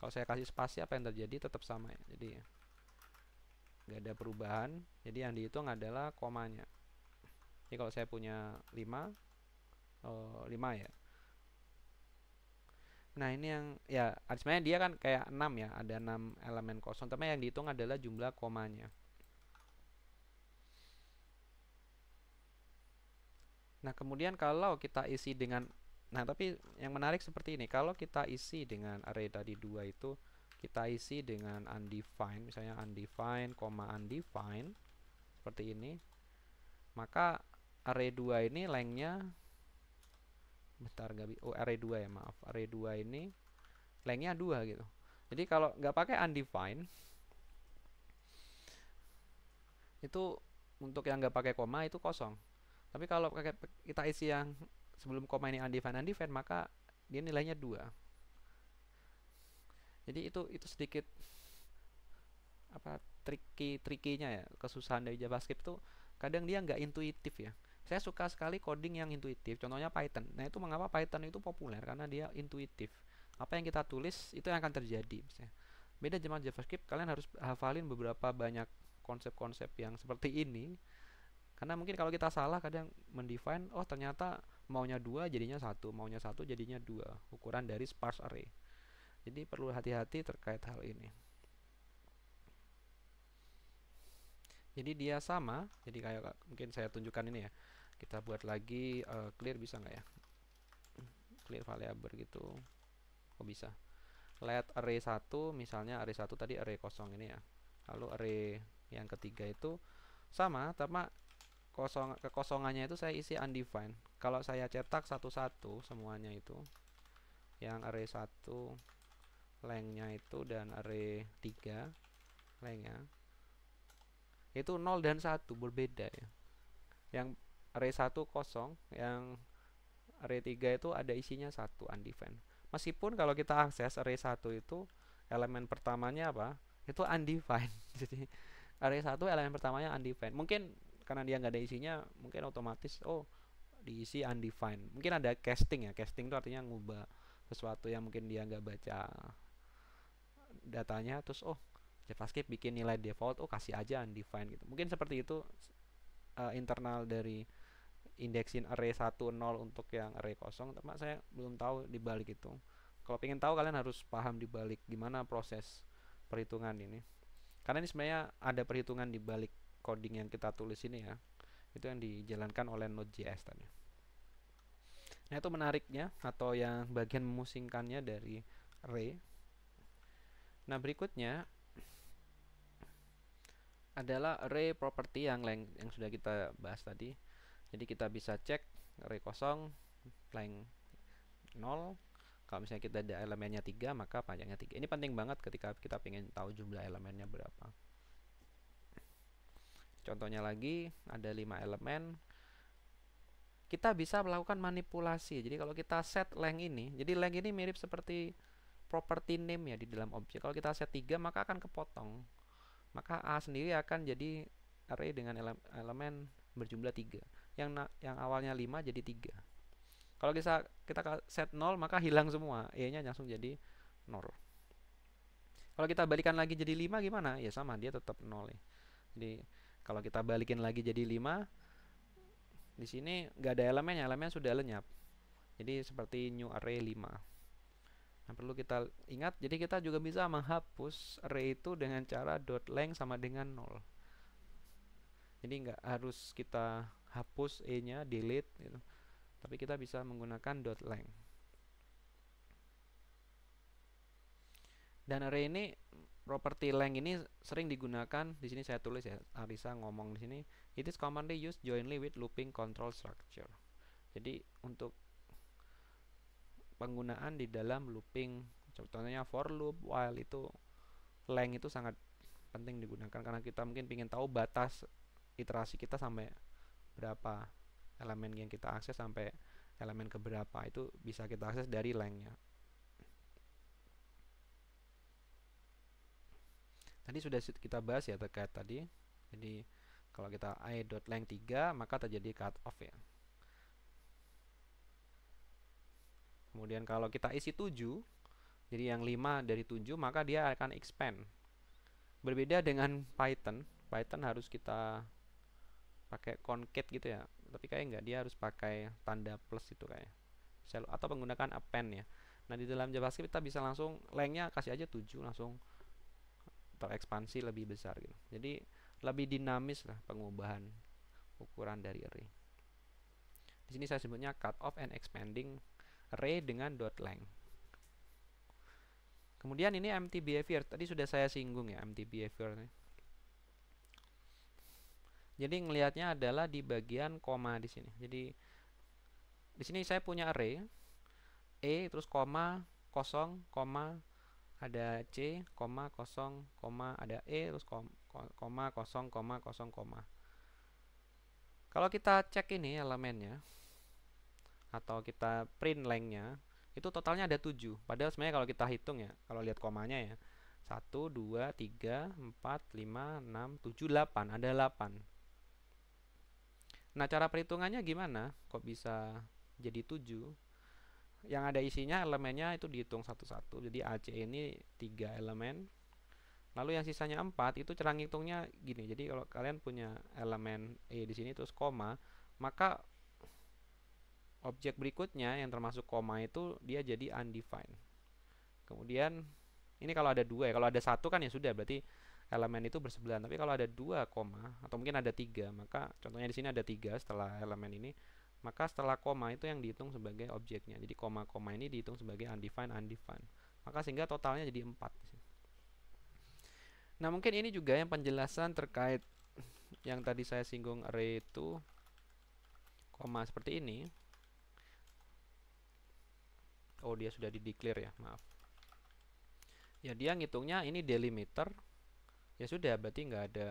kalau saya kasih spasi apa yang terjadi tetap sama ya. Jadi nggak ada perubahan. Jadi yang dihitung adalah komanya. Jadi kalau saya punya 5 oh, 5 ya. Nah, ini yang ya sebenarnya dia kan kayak 6 ya, ada 6 elemen kosong, tapi yang dihitung adalah jumlah komanya. Nah, kemudian kalau kita isi dengan Nah, tapi yang menarik seperti ini, kalau kita isi dengan array tadi dua itu, kita isi dengan undefined, misalnya undefined, koma undefined, seperti ini, maka array 2 ini lengthnya bentar gak, oh array 2 ya maaf array 2 ini lengthnya 2 gitu jadi kalau nggak pakai undefined itu untuk yang nggak pakai koma itu kosong tapi kalau kita isi yang sebelum koma ini undefined undefined maka dia nilainya dua jadi itu itu sedikit apa tricky trikinya ya kesusahan dari JavaScript tuh kadang dia nggak intuitif ya saya suka sekali coding yang intuitif contohnya Python nah itu mengapa Python itu populer karena dia intuitif apa yang kita tulis itu yang akan terjadi misalnya. beda zaman JavaScript kalian harus hafalin beberapa banyak konsep-konsep yang seperti ini karena mungkin kalau kita salah kadang mendefine oh ternyata maunya dua jadinya satu maunya satu jadinya dua ukuran dari sparse array jadi perlu hati-hati terkait hal ini jadi dia sama jadi kayak mungkin saya tunjukkan ini ya kita buat lagi uh, clear bisa nggak ya clear variable gitu oh bisa let array satu misalnya array satu tadi array kosong ini ya lalu array yang ketiga itu sama sama kosong kekosongannya itu saya isi undefined kalau saya cetak satu-satu semuanya itu yang array 1 lengnya itu dan array 3 lengnya itu 0 dan 1 berbeda ya yang array 1 kosong yang array 3 itu ada isinya satu undefined meskipun kalau kita akses array 1 itu elemen pertamanya apa itu undefined [LAUGHS] jadi array 1 elemen pertamanya undefined mungkin karena dia nggak ada isinya mungkin otomatis oh diisi undefined mungkin ada casting ya casting itu artinya ngubah sesuatu yang mungkin dia nggak baca datanya terus oh JavaScript bikin nilai default oh kasih aja undefined gitu mungkin seperti itu uh, internal dari indeksin array 10 untuk yang array kosong tapi saya belum tahu di balik itu kalau pengen tahu kalian harus paham di balik gimana proses perhitungan ini karena ini sebenarnya ada perhitungan di balik coding yang kita tulis ini ya itu yang dijalankan oleh Node.js tadi. Nah itu menariknya atau yang bagian memusingkannya dari Ray. Nah berikutnya adalah array property yang yang sudah kita bahas tadi. Jadi kita bisa cek array kosong blank 0 kalau misalnya kita ada elemennya tiga, maka panjangnya tiga. ini penting banget ketika kita ingin tahu jumlah elemennya berapa Contohnya lagi ada lima elemen. Kita bisa melakukan manipulasi. Jadi kalau kita set length ini, jadi length ini mirip seperti property name ya di dalam objek. Kalau kita set 3 maka akan kepotong. Maka A sendiri akan jadi array dengan elemen, elemen berjumlah 3. Yang yang awalnya 5 jadi 3. Kalau kita kita set 0 maka hilang semua. E-nya langsung jadi 0. Kalau kita balikan lagi jadi 5 gimana? Ya sama, dia tetap 0 ya. Jadi kalau kita balikin lagi jadi 5, di sini nggak ada elemennya, elemen sudah lenyap. Jadi seperti new array 5. Nah, perlu kita ingat, jadi kita juga bisa menghapus array itu dengan cara dot .length sama dengan 0. Jadi nggak harus kita hapus e-nya, delete gitu. Tapi kita bisa menggunakan dot .length. Dan array ini property length ini sering digunakan di sini saya tulis ya Arisa ngomong di sini it is commonly used jointly with looping control structure jadi untuk penggunaan di dalam looping contohnya for loop while itu length itu sangat penting digunakan karena kita mungkin ingin tahu batas iterasi kita sampai berapa elemen yang kita akses sampai elemen keberapa itu bisa kita akses dari lengnya. Tadi sudah kita bahas ya terkait tadi. Jadi kalau kita i.length 3 maka terjadi cut off ya. Kemudian kalau kita isi 7, jadi yang 5 dari 7 maka dia akan expand. Berbeda dengan Python, Python harus kita pakai concat gitu ya. Tapi kayak nggak, dia harus pakai tanda plus itu kayak. Atau menggunakan append ya. Nah, di dalam JavaScript kita bisa langsung lengthnya kasih aja 7 langsung terekspansi lebih besar gitu. Jadi lebih dinamis lah pengubahan ukuran dari array. Di sini saya sebutnya cut off and expanding array dengan dot length. Kemudian ini empty behavior. Tadi sudah saya singgung ya empty behavior nih. Jadi ngelihatnya adalah di bagian koma di sini. Jadi di sini saya punya array e terus koma kosong koma ada C, koma, kosong, koma, ada E, terus koma, kosong, koma, kosong, koma. Kalau kita cek ini elemennya, atau kita print length-nya, itu totalnya ada 7. Padahal sebenarnya kalau kita hitung ya, kalau lihat komanya ya, 1, 2, 3, 4, 5, 6, 7, 8, ada 8. Nah, cara perhitungannya gimana? Kok bisa jadi 7? yang ada isinya elemennya itu dihitung satu-satu jadi AC ini tiga elemen lalu yang sisanya empat itu cara ngitungnya gini jadi kalau kalian punya elemen E di sini terus koma maka objek berikutnya yang termasuk koma itu dia jadi undefined kemudian ini kalau ada dua ya kalau ada satu kan ya sudah berarti elemen itu bersebelahan tapi kalau ada dua koma atau mungkin ada tiga maka contohnya di sini ada tiga setelah elemen ini maka setelah koma itu yang dihitung sebagai objeknya jadi koma-koma ini dihitung sebagai undefined undefined maka sehingga totalnya jadi 4 nah mungkin ini juga yang penjelasan terkait [CLEARS THROAT] yang tadi saya singgung array itu koma seperti ini oh dia sudah di declare ya maaf ya dia ngitungnya ini delimiter ya sudah berarti nggak ada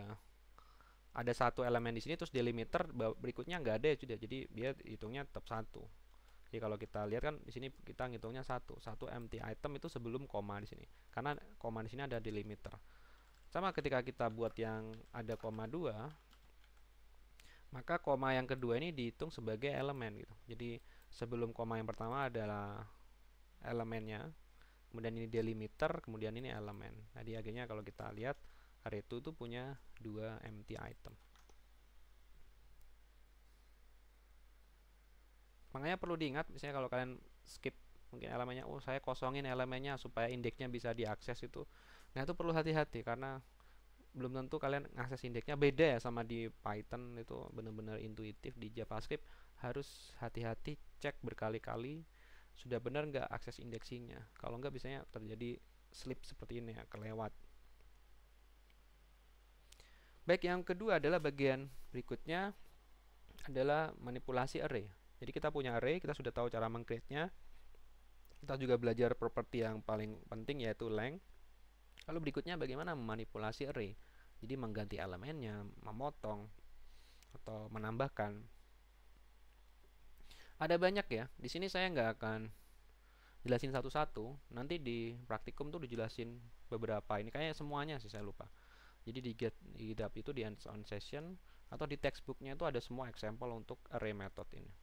ada satu elemen di sini terus delimiter berikutnya nggak ada ya sudah jadi dia hitungnya tetap satu jadi kalau kita lihat kan di sini kita ngitungnya satu satu empty item itu sebelum koma di sini karena koma di sini ada delimiter sama ketika kita buat yang ada koma dua maka koma yang kedua ini dihitung sebagai elemen gitu jadi sebelum koma yang pertama adalah elemennya kemudian ini delimiter kemudian ini elemen jadi akhirnya kalau kita lihat hari itu tuh punya dua empty item makanya perlu diingat misalnya kalau kalian skip mungkin elemennya oh saya kosongin elemennya supaya indeksnya bisa diakses itu nah itu perlu hati-hati karena belum tentu kalian akses indeksnya beda ya sama di Python itu benar-benar intuitif di JavaScript harus hati-hati cek berkali-kali sudah benar nggak akses indeksinya kalau nggak biasanya terjadi slip seperti ini ya kelewat Baik, yang kedua adalah bagian berikutnya adalah manipulasi array. Jadi kita punya array, kita sudah tahu cara mengcreate-nya. Kita juga belajar properti yang paling penting yaitu length. Lalu berikutnya bagaimana memanipulasi array. Jadi mengganti elemennya, memotong atau menambahkan. Ada banyak ya. Di sini saya nggak akan jelasin satu-satu. Nanti di praktikum tuh dijelasin beberapa. Ini kayaknya semuanya sih saya lupa. Jadi di get GitHub itu di hands-on session atau di textbooknya itu ada semua example untuk array method ini.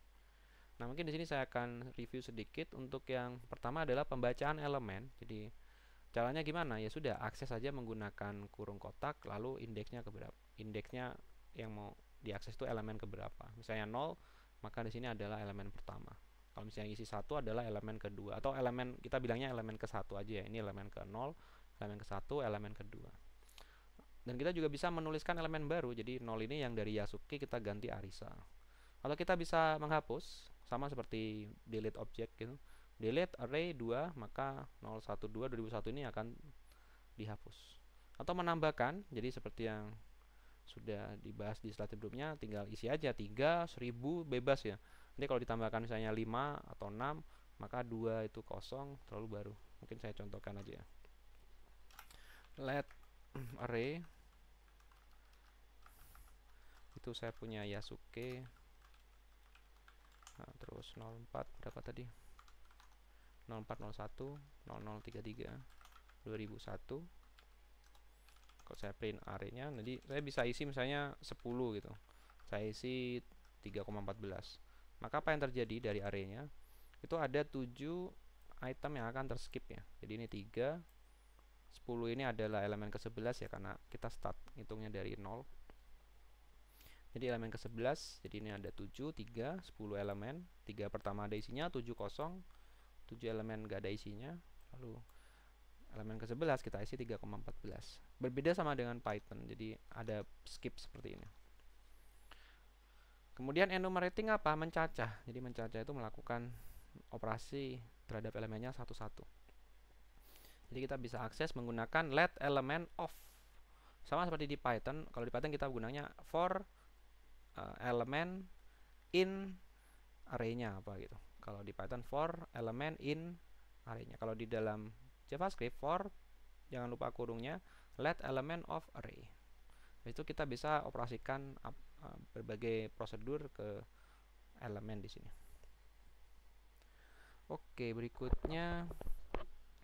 Nah mungkin di sini saya akan review sedikit untuk yang pertama adalah pembacaan elemen. Jadi caranya gimana? Ya sudah akses saja menggunakan kurung kotak lalu indeksnya keberapa? Indeksnya yang mau diakses itu elemen keberapa? Misalnya 0 maka di sini adalah elemen pertama. Kalau misalnya isi satu adalah elemen kedua atau elemen kita bilangnya elemen ke satu aja ya. Ini elemen ke 0, elemen ke satu, elemen kedua. Dan kita juga bisa menuliskan elemen baru. Jadi nol ini yang dari Yasuki kita ganti Arisa. Atau kita bisa menghapus sama seperti delete object gitu. Delete array 2 maka 012 2001 ini akan dihapus. Atau menambahkan jadi seperti yang sudah dibahas di slide sebelumnya tinggal isi aja 3 1000 bebas ya. Nanti kalau ditambahkan misalnya 5 atau 6 maka 2 itu kosong terlalu baru. Mungkin saya contohkan aja ya. Let array itu saya punya Yasuke nah, terus 04 berapa tadi 0401 0033 2001 kalau saya print arenya jadi saya bisa isi misalnya 10 gitu saya isi 3,14 maka apa yang terjadi dari arenya itu ada 7 item yang akan terskip ya jadi ini 3 10 ini adalah elemen ke-11 ya karena kita start hitungnya dari 0 jadi elemen ke-11 jadi ini ada 7, 3, 10 elemen 3 pertama ada isinya, 7 kosong 7 elemen gak ada isinya lalu elemen ke-11 kita isi 3,14 berbeda sama dengan Python jadi ada skip seperti ini kemudian enumerating apa? mencacah jadi mencacah itu melakukan operasi terhadap elemennya satu-satu jadi kita bisa akses menggunakan let element of. Sama seperti di Python, kalau di Python kita gunanya for uh, element in array apa gitu. Kalau di Python for element in array Kalau di dalam JavaScript for jangan lupa kurungnya let element of array. itu kita bisa operasikan up, uh, eh, berbagai prosedur ke elemen di sini. Oke, berikutnya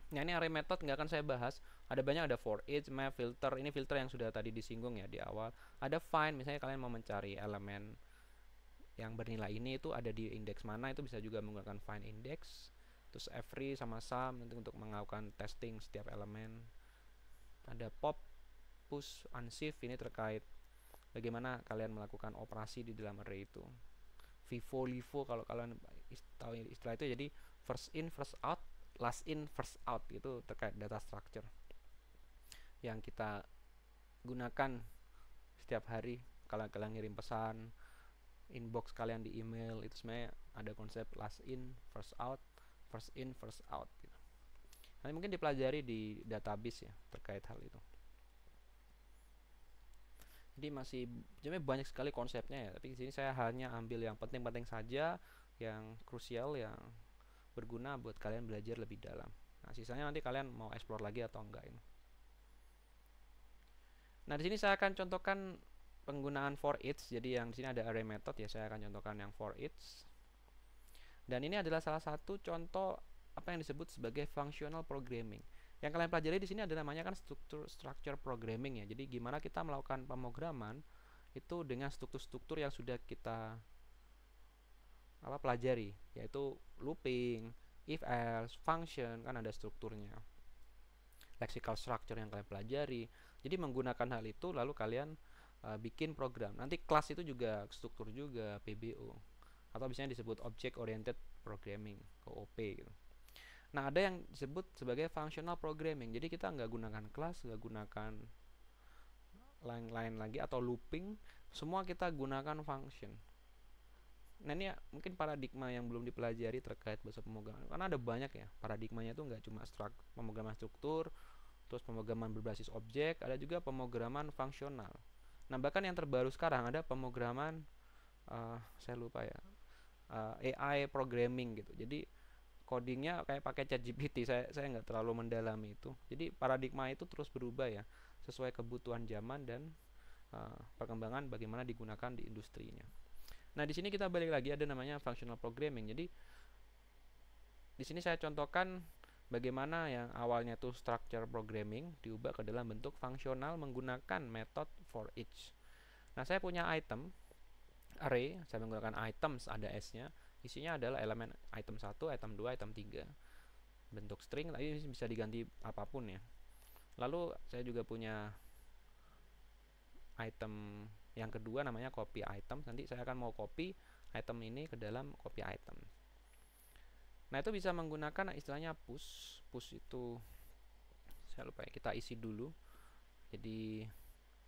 Nah ini array method nggak akan saya bahas. Ada banyak ada for each, map, filter. Ini filter yang sudah tadi disinggung ya di awal. Ada find, misalnya kalian mau mencari elemen yang bernilai ini itu ada di indeks mana itu bisa juga menggunakan find index. Terus every sama sum untuk melakukan testing setiap elemen. Ada pop, push, unshift ini terkait bagaimana kalian melakukan operasi di dalam array itu. fifo, lifo kalau kalian tahu istilah itu jadi first in first out last in first out itu terkait data structure yang kita gunakan setiap hari kalau kalian ngirim pesan inbox kalian di email itu sebenarnya ada konsep last in first out first in first out gitu. Nanti mungkin dipelajari di database ya terkait hal itu. Jadi masih jadi banyak sekali konsepnya ya, tapi di sini saya hanya ambil yang penting-penting saja, yang krusial, yang berguna buat kalian belajar lebih dalam. Nah, sisanya nanti kalian mau explore lagi atau enggak ini. Nah, di sini saya akan contohkan penggunaan for each. Jadi yang di sini ada array method ya, saya akan contohkan yang for each. Dan ini adalah salah satu contoh apa yang disebut sebagai functional programming. Yang kalian pelajari di sini ada namanya kan struktur structure programming ya. Jadi gimana kita melakukan pemrograman itu dengan struktur-struktur yang sudah kita apa pelajari yaitu looping, if else, function kan ada strukturnya. Lexical structure yang kalian pelajari. Jadi menggunakan hal itu lalu kalian uh, bikin program. Nanti kelas itu juga struktur juga PBO atau biasanya disebut object oriented programming OOP gitu. Nah ada yang disebut sebagai functional programming. Jadi kita nggak gunakan kelas, nggak gunakan lain-lain lagi atau looping, semua kita gunakan function nah ini ya, mungkin paradigma yang belum dipelajari terkait bahasa pemrograman karena ada banyak ya paradigmanya itu nggak cuma struk pemrograman struktur terus pemrograman berbasis objek ada juga pemrograman fungsional nah bahkan yang terbaru sekarang ada pemrograman uh, saya lupa ya uh, eh, AI programming gitu jadi codingnya kayak pakai ChatGPT saya saya nggak terlalu mendalami itu jadi paradigma itu terus berubah ya sesuai kebutuhan zaman dan uh, perkembangan bagaimana digunakan di industrinya Nah, di sini kita balik lagi ada namanya functional programming. Jadi di sini saya contohkan bagaimana yang awalnya itu structure programming diubah ke dalam bentuk fungsional menggunakan method for each. Nah, saya punya item array, saya menggunakan items ada s-nya. Isinya adalah elemen item 1, item 2, item 3. Bentuk string tapi bisa diganti apapun ya. Lalu saya juga punya item yang kedua namanya copy item nanti saya akan mau copy item ini ke dalam copy item nah itu bisa menggunakan istilahnya push push itu saya lupa ya kita isi dulu jadi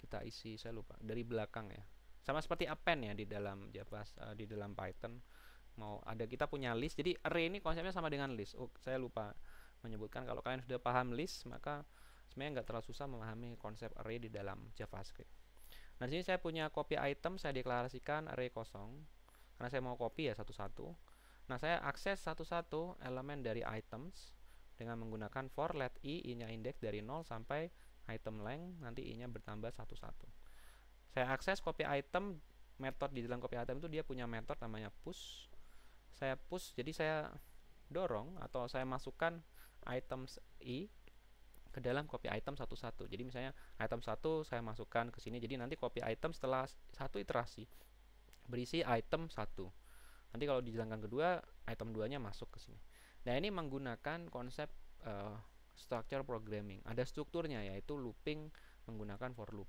kita isi saya lupa dari belakang ya sama seperti append ya di dalam Java uh, di dalam python mau ada kita punya list jadi array ini konsepnya sama dengan list oh saya lupa menyebutkan kalau kalian sudah paham list maka sebenarnya nggak terlalu susah memahami konsep array di dalam javascript Nah, di sini saya punya copy item, saya deklarasikan array kosong. Karena saya mau copy ya satu-satu. Nah, saya akses satu-satu elemen dari items dengan menggunakan for let i, i-nya indeks dari 0 sampai item length, nanti i-nya bertambah satu-satu. Saya akses copy item, metode di dalam copy item itu dia punya metode namanya push. Saya push, jadi saya dorong atau saya masukkan items i ke dalam copy item satu-satu. Jadi misalnya item satu saya masukkan ke sini. Jadi nanti copy item setelah satu iterasi berisi item satu. Nanti kalau dijalankan kedua, item duanya masuk ke sini. Nah, ini menggunakan konsep uh, structure programming. Ada strukturnya yaitu looping menggunakan for loop.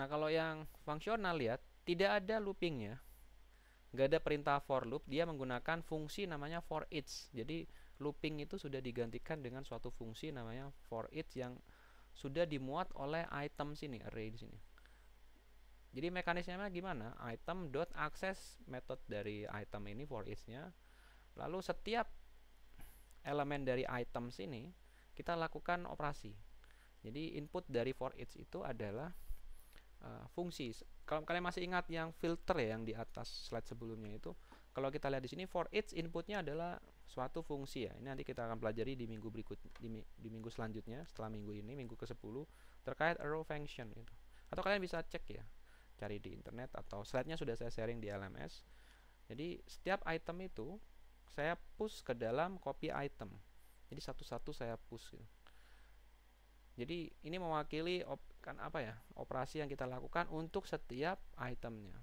Nah, kalau yang fungsional lihat ya, tidak ada loopingnya, nggak ada perintah for loop, dia menggunakan fungsi namanya for each. Jadi looping itu sudah digantikan dengan suatu fungsi namanya for each yang sudah dimuat oleh item sini array di sini jadi mekanismenya gimana item dot access method dari item ini for each nya lalu setiap elemen dari item sini kita lakukan operasi jadi input dari for each itu adalah uh, fungsi kalau kalian masih ingat yang filter ya yang di atas slide sebelumnya itu kalau kita lihat di sini for each inputnya adalah suatu fungsi ya. Ini nanti kita akan pelajari di minggu berikut di, di minggu selanjutnya setelah minggu ini minggu ke-10 terkait arrow function gitu. Atau kalian bisa cek ya, cari di internet atau slide-nya sudah saya sharing di LMS. Jadi setiap item itu saya push ke dalam copy item. Jadi satu-satu saya push gitu. Jadi ini mewakili op, kan apa ya operasi yang kita lakukan untuk setiap itemnya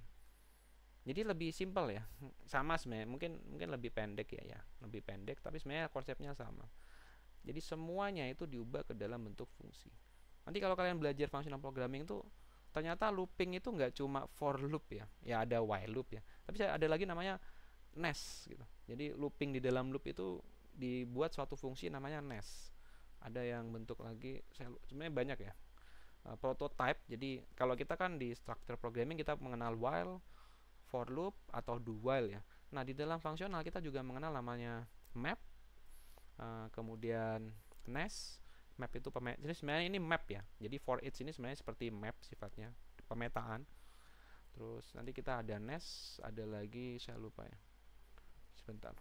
jadi lebih simpel ya sama sebenarnya mungkin mungkin lebih pendek ya ya lebih pendek tapi sebenarnya konsepnya sama jadi semuanya itu diubah ke dalam bentuk fungsi nanti kalau kalian belajar functional programming itu ternyata looping itu nggak cuma for loop ya ya ada while loop ya tapi ada lagi namanya nest gitu jadi looping di dalam loop itu dibuat suatu fungsi namanya nest ada yang bentuk lagi saya sebenarnya banyak ya eh, prototype jadi kalau kita kan di structure programming kita mengenal while for loop atau do while ya. Nah, di dalam fungsional kita juga mengenal namanya map, uh, kemudian nest. Map itu pemetaan. sebenarnya ini map ya. Jadi for each ini sebenarnya seperti map sifatnya, pemetaan. Terus nanti kita ada nest, ada lagi saya lupa ya. Sebentar.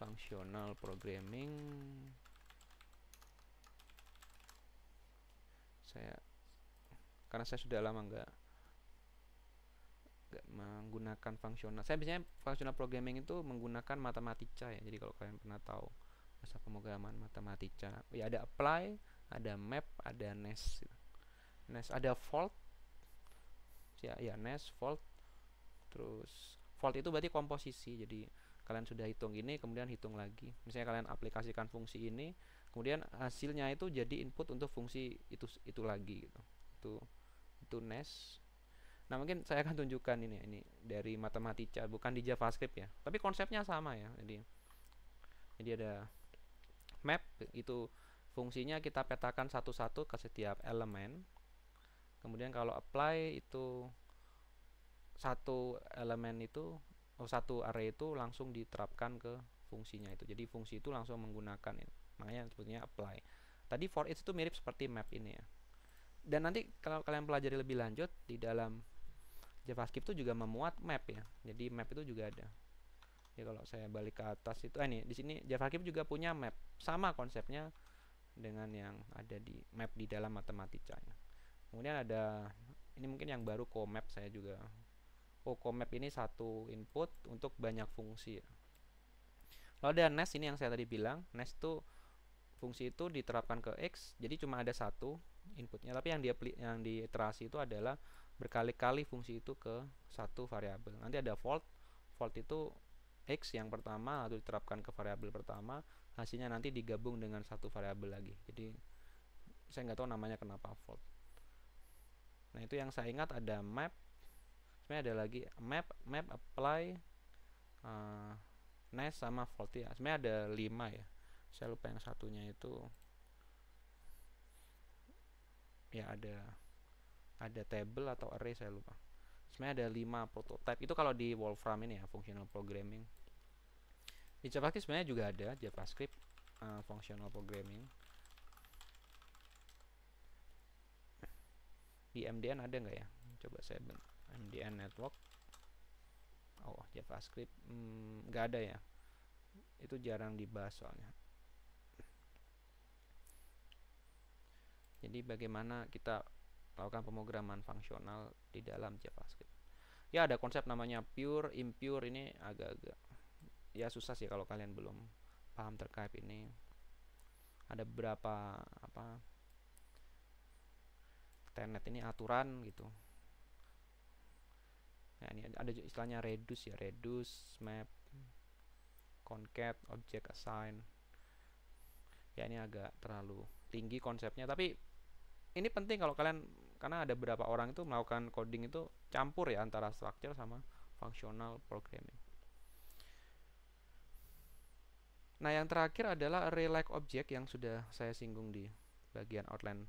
Functional programming saya karena saya sudah lama nggak menggunakan fungsional. Saya biasanya fungsional programming itu menggunakan matematika ya. Jadi kalau kalian pernah tahu bahasa pemrograman matematika, ya ada apply, ada map, ada nest. Nest ada fault. Ya, ya nest fault. Terus fault itu berarti komposisi. Jadi kalian sudah hitung ini kemudian hitung lagi. Misalnya kalian aplikasikan fungsi ini, kemudian hasilnya itu jadi input untuk fungsi itu itu lagi gitu. Itu itu nest Nah mungkin saya akan tunjukkan ini ini dari matematika bukan di JavaScript ya, tapi konsepnya sama ya. Jadi jadi ada map itu fungsinya kita petakan satu-satu ke setiap elemen. Kemudian kalau apply itu satu elemen itu oh, satu array itu langsung diterapkan ke fungsinya itu. Jadi fungsi itu langsung menggunakan ini. Makanya sebetulnya apply. Tadi for each itu mirip seperti map ini ya. Dan nanti kalau kalian pelajari lebih lanjut di dalam JavaScript itu juga memuat map ya. Jadi map itu juga ada. Ya kalau saya balik ke atas itu, eh, ini di sini JavaScript juga punya map. Sama konsepnya dengan yang ada di map di dalam matematika. Kemudian ada ini mungkin yang baru comap saya juga. Oh comap ini satu input untuk banyak fungsi. Ya. Lalu ada nest ini yang saya tadi bilang. Nest itu fungsi itu diterapkan ke x, jadi cuma ada satu inputnya. Tapi yang dia yang di itu adalah berkali-kali fungsi itu ke satu variabel. Nanti ada fold, fold itu x yang pertama lalu diterapkan ke variabel pertama, hasilnya nanti digabung dengan satu variabel lagi. Jadi saya nggak tahu namanya kenapa fold. Nah, itu yang saya ingat ada map. Sebenarnya ada lagi map, map apply uh, nest sama fold ya. Sebenarnya ada lima ya. Saya lupa yang satunya itu ya ada ada table atau array saya lupa sebenarnya ada 5 prototype itu kalau di Wolfram ini ya functional programming di JavaScript sebenarnya juga ada JavaScript uh, functional programming di MDN ada nggak ya coba saya bentuk MDN network oh JavaScript hmm, nggak hmm, ada ya itu jarang dibahas soalnya jadi bagaimana kita lakukan pemrograman fungsional di dalam JavaScript. Ya ada konsep namanya pure, impure ini agak-agak ya susah sih kalau kalian belum paham terkait ini. Ada berapa apa tenet ini aturan gitu. Ya, ini ada istilahnya reduce ya, reduce, map, concat, object assign. Ya ini agak terlalu tinggi konsepnya tapi ini penting kalau kalian karena ada beberapa orang itu melakukan coding itu campur ya antara structure sama functional programming. Nah, yang terakhir adalah array like object yang sudah saya singgung di bagian outline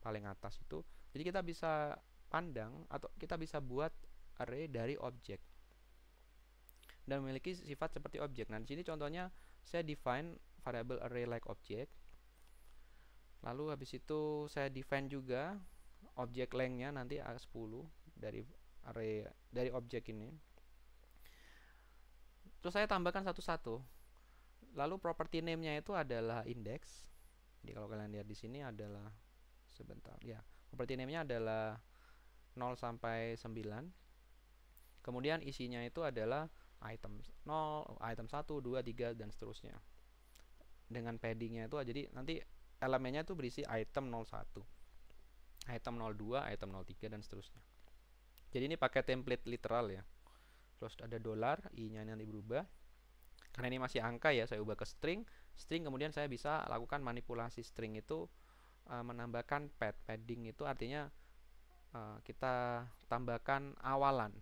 paling atas itu. Jadi kita bisa pandang atau kita bisa buat array dari objek dan memiliki sifat seperti objek. Nah, di sini contohnya saya define variable array like object lalu habis itu saya define juga objek lengnya nanti A10 dari array dari objek ini terus saya tambahkan satu-satu lalu property name-nya itu adalah index jadi kalau kalian lihat di sini adalah sebentar ya property name-nya adalah 0 sampai 9 kemudian isinya itu adalah item 0 item 1 2 3 dan seterusnya dengan padding-nya itu jadi nanti elemennya itu berisi item 01 item 02 item 03 dan seterusnya jadi ini pakai template literal ya terus ada dolar i nya nanti berubah karena ini masih angka ya saya ubah ke string string kemudian saya bisa lakukan manipulasi string itu e, menambahkan pad padding itu artinya e, kita tambahkan awalan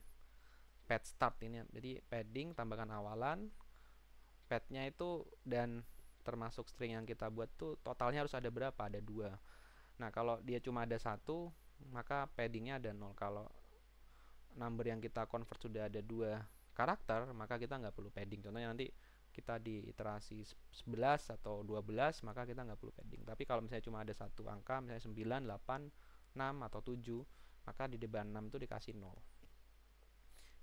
pad start ini jadi padding tambahkan awalan padnya itu dan termasuk string yang kita buat tuh totalnya harus ada berapa ada dua nah kalau dia cuma ada satu maka paddingnya ada nol kalau number yang kita convert sudah ada dua karakter maka kita nggak perlu padding contohnya nanti kita di iterasi 11 atau 12 maka kita nggak perlu padding tapi kalau misalnya cuma ada satu angka misalnya 9, 8, 6 atau 7 maka di depan 6 itu dikasih 0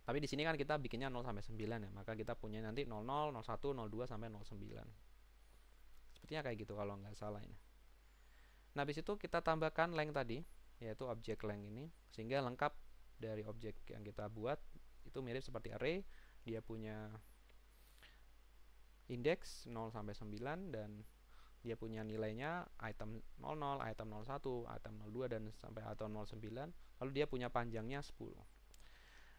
tapi di sini kan kita bikinnya 0 sampai 9 ya maka kita punya nanti 00, 01, 02 sampai 09 sepertinya kayak gitu kalau nggak salah ini nah habis itu kita tambahkan length tadi yaitu object length ini sehingga lengkap dari objek yang kita buat itu mirip seperti array dia punya indeks 0 sampai 9 dan dia punya nilainya item 00, item 01, item 02 dan sampai item 09. Lalu dia punya panjangnya 10.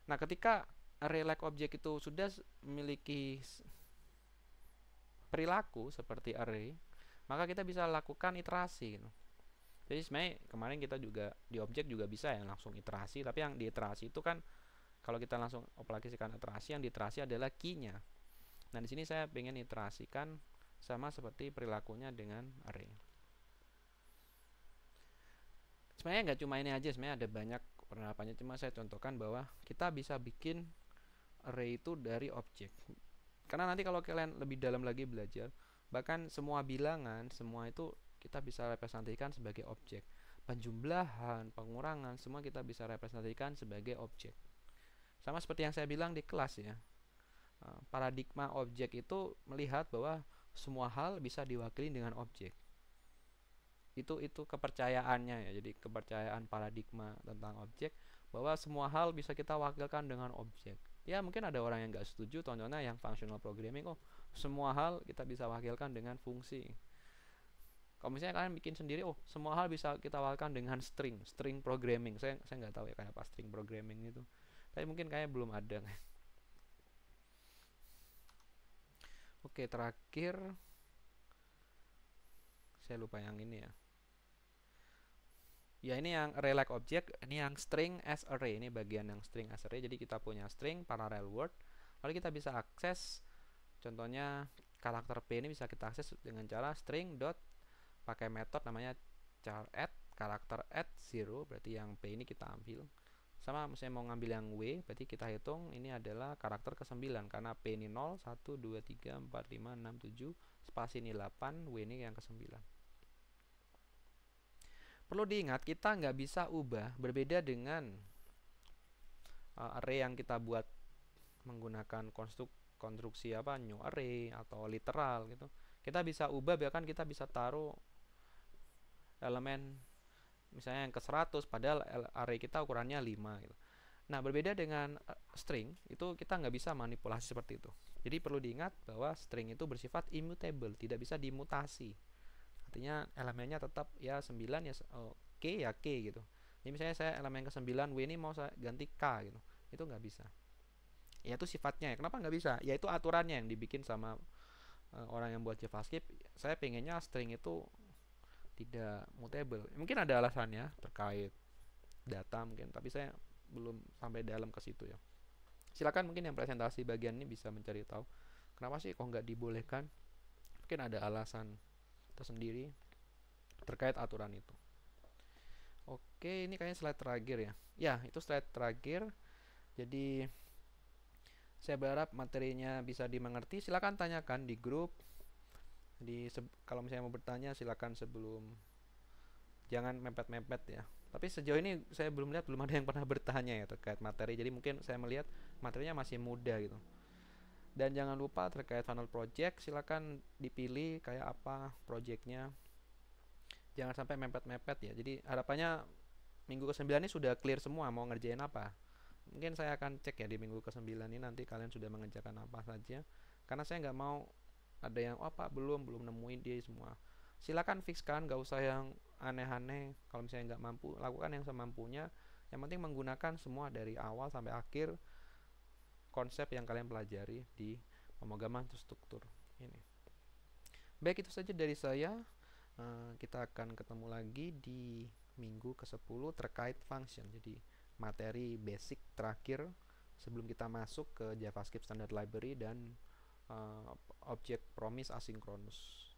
Nah, ketika array like object itu sudah memiliki perilaku seperti array, maka kita bisa lakukan iterasi. Gitu. Jadi sebenarnya kemarin kita juga di objek juga bisa ya langsung iterasi, tapi yang di iterasi itu kan kalau kita langsung aplikasikan iterasi, yang di iterasi adalah key-nya. Nah, di sini saya ingin iterasikan sama seperti perilakunya dengan array. Sebenarnya nggak cuma ini aja, sebenarnya ada banyak penerapannya, cuma saya contohkan bahwa kita bisa bikin array itu dari objek. Karena nanti kalau kalian lebih dalam lagi belajar, bahkan semua bilangan, semua itu kita bisa representasikan sebagai objek. Penjumlahan, pengurangan, semua kita bisa representasikan sebagai objek. Sama seperti yang saya bilang di kelas ya. Eh, paradigma objek itu melihat bahwa semua hal bisa diwakili dengan objek. Itu itu kepercayaannya ya. Jadi kepercayaan paradigma tentang objek bahwa semua hal bisa kita wakilkan dengan objek ya mungkin ada orang yang nggak setuju tontonnya yang functional programming oh semua hal kita bisa wakilkan dengan fungsi kalau misalnya kalian bikin sendiri oh semua hal bisa kita wakilkan dengan string string programming saya saya nggak tahu ya apa string programming itu tapi mungkin kayak belum ada [LAUGHS] oke terakhir saya lupa yang ini ya Ya ini yang array like object, ini yang string as array, ini bagian yang string as array. Jadi kita punya string parallel word. Lalu kita bisa akses contohnya karakter P ini bisa kita akses dengan cara string dot pakai metode namanya char at karakter at 0 berarti yang P ini kita ambil. Sama misalnya mau ngambil yang W berarti kita hitung ini adalah karakter ke-9 karena P ini 0 1 2 3 4 5 6 7 spasi ini 8, W ini yang ke-9. Perlu diingat kita nggak bisa ubah berbeda dengan uh, array yang kita buat menggunakan konstruk konstruksi apa new array atau literal gitu. Kita bisa ubah bahkan kita bisa taruh elemen misalnya yang ke 100 padahal array kita ukurannya 5 gitu. Nah, berbeda dengan eh, string, itu kita nggak bisa manipulasi seperti itu. Jadi perlu diingat bahwa string itu bersifat immutable, tidak bisa dimutasi artinya elemennya tetap ya 9 ya oh, K ya K gitu ini misalnya saya elemen ke 9 W ini mau saya ganti K gitu itu nggak bisa ya itu sifatnya ya kenapa nggak bisa ya itu aturannya yang dibikin sama uh, orang yang buat JavaScript saya pengennya string itu tidak mutable mungkin ada alasannya terkait data mungkin tapi saya belum sampai dalam ke situ ya silakan mungkin yang presentasi bagian ini bisa mencari tahu kenapa sih kok nggak dibolehkan mungkin ada alasan tersendiri terkait aturan itu. Oke, ini kayaknya slide terakhir ya. Ya, itu slide terakhir. Jadi saya berharap materinya bisa dimengerti. Silakan tanyakan di grup. Di kalau misalnya mau bertanya silakan sebelum jangan mepet-mepet ya. Tapi sejauh ini saya belum lihat belum ada yang pernah bertanya ya terkait materi. Jadi mungkin saya melihat materinya masih muda gitu dan jangan lupa terkait final project silakan dipilih kayak apa projectnya jangan sampai mepet-mepet ya jadi harapannya minggu ke-9 ini sudah clear semua mau ngerjain apa mungkin saya akan cek ya di minggu ke-9 ini nanti kalian sudah mengerjakan apa saja karena saya nggak mau ada yang oh, apa belum belum nemuin dia semua silakan fixkan Gak usah yang aneh-aneh kalau misalnya nggak mampu lakukan yang semampunya yang penting menggunakan semua dari awal sampai akhir konsep yang kalian pelajari di pemrograman struktur ini. Baik itu saja dari saya. Eh, kita akan ketemu lagi di minggu ke-10 terkait function. Jadi materi basic terakhir sebelum kita masuk ke JavaScript standard library dan uh, eh, objek promise asinkronus.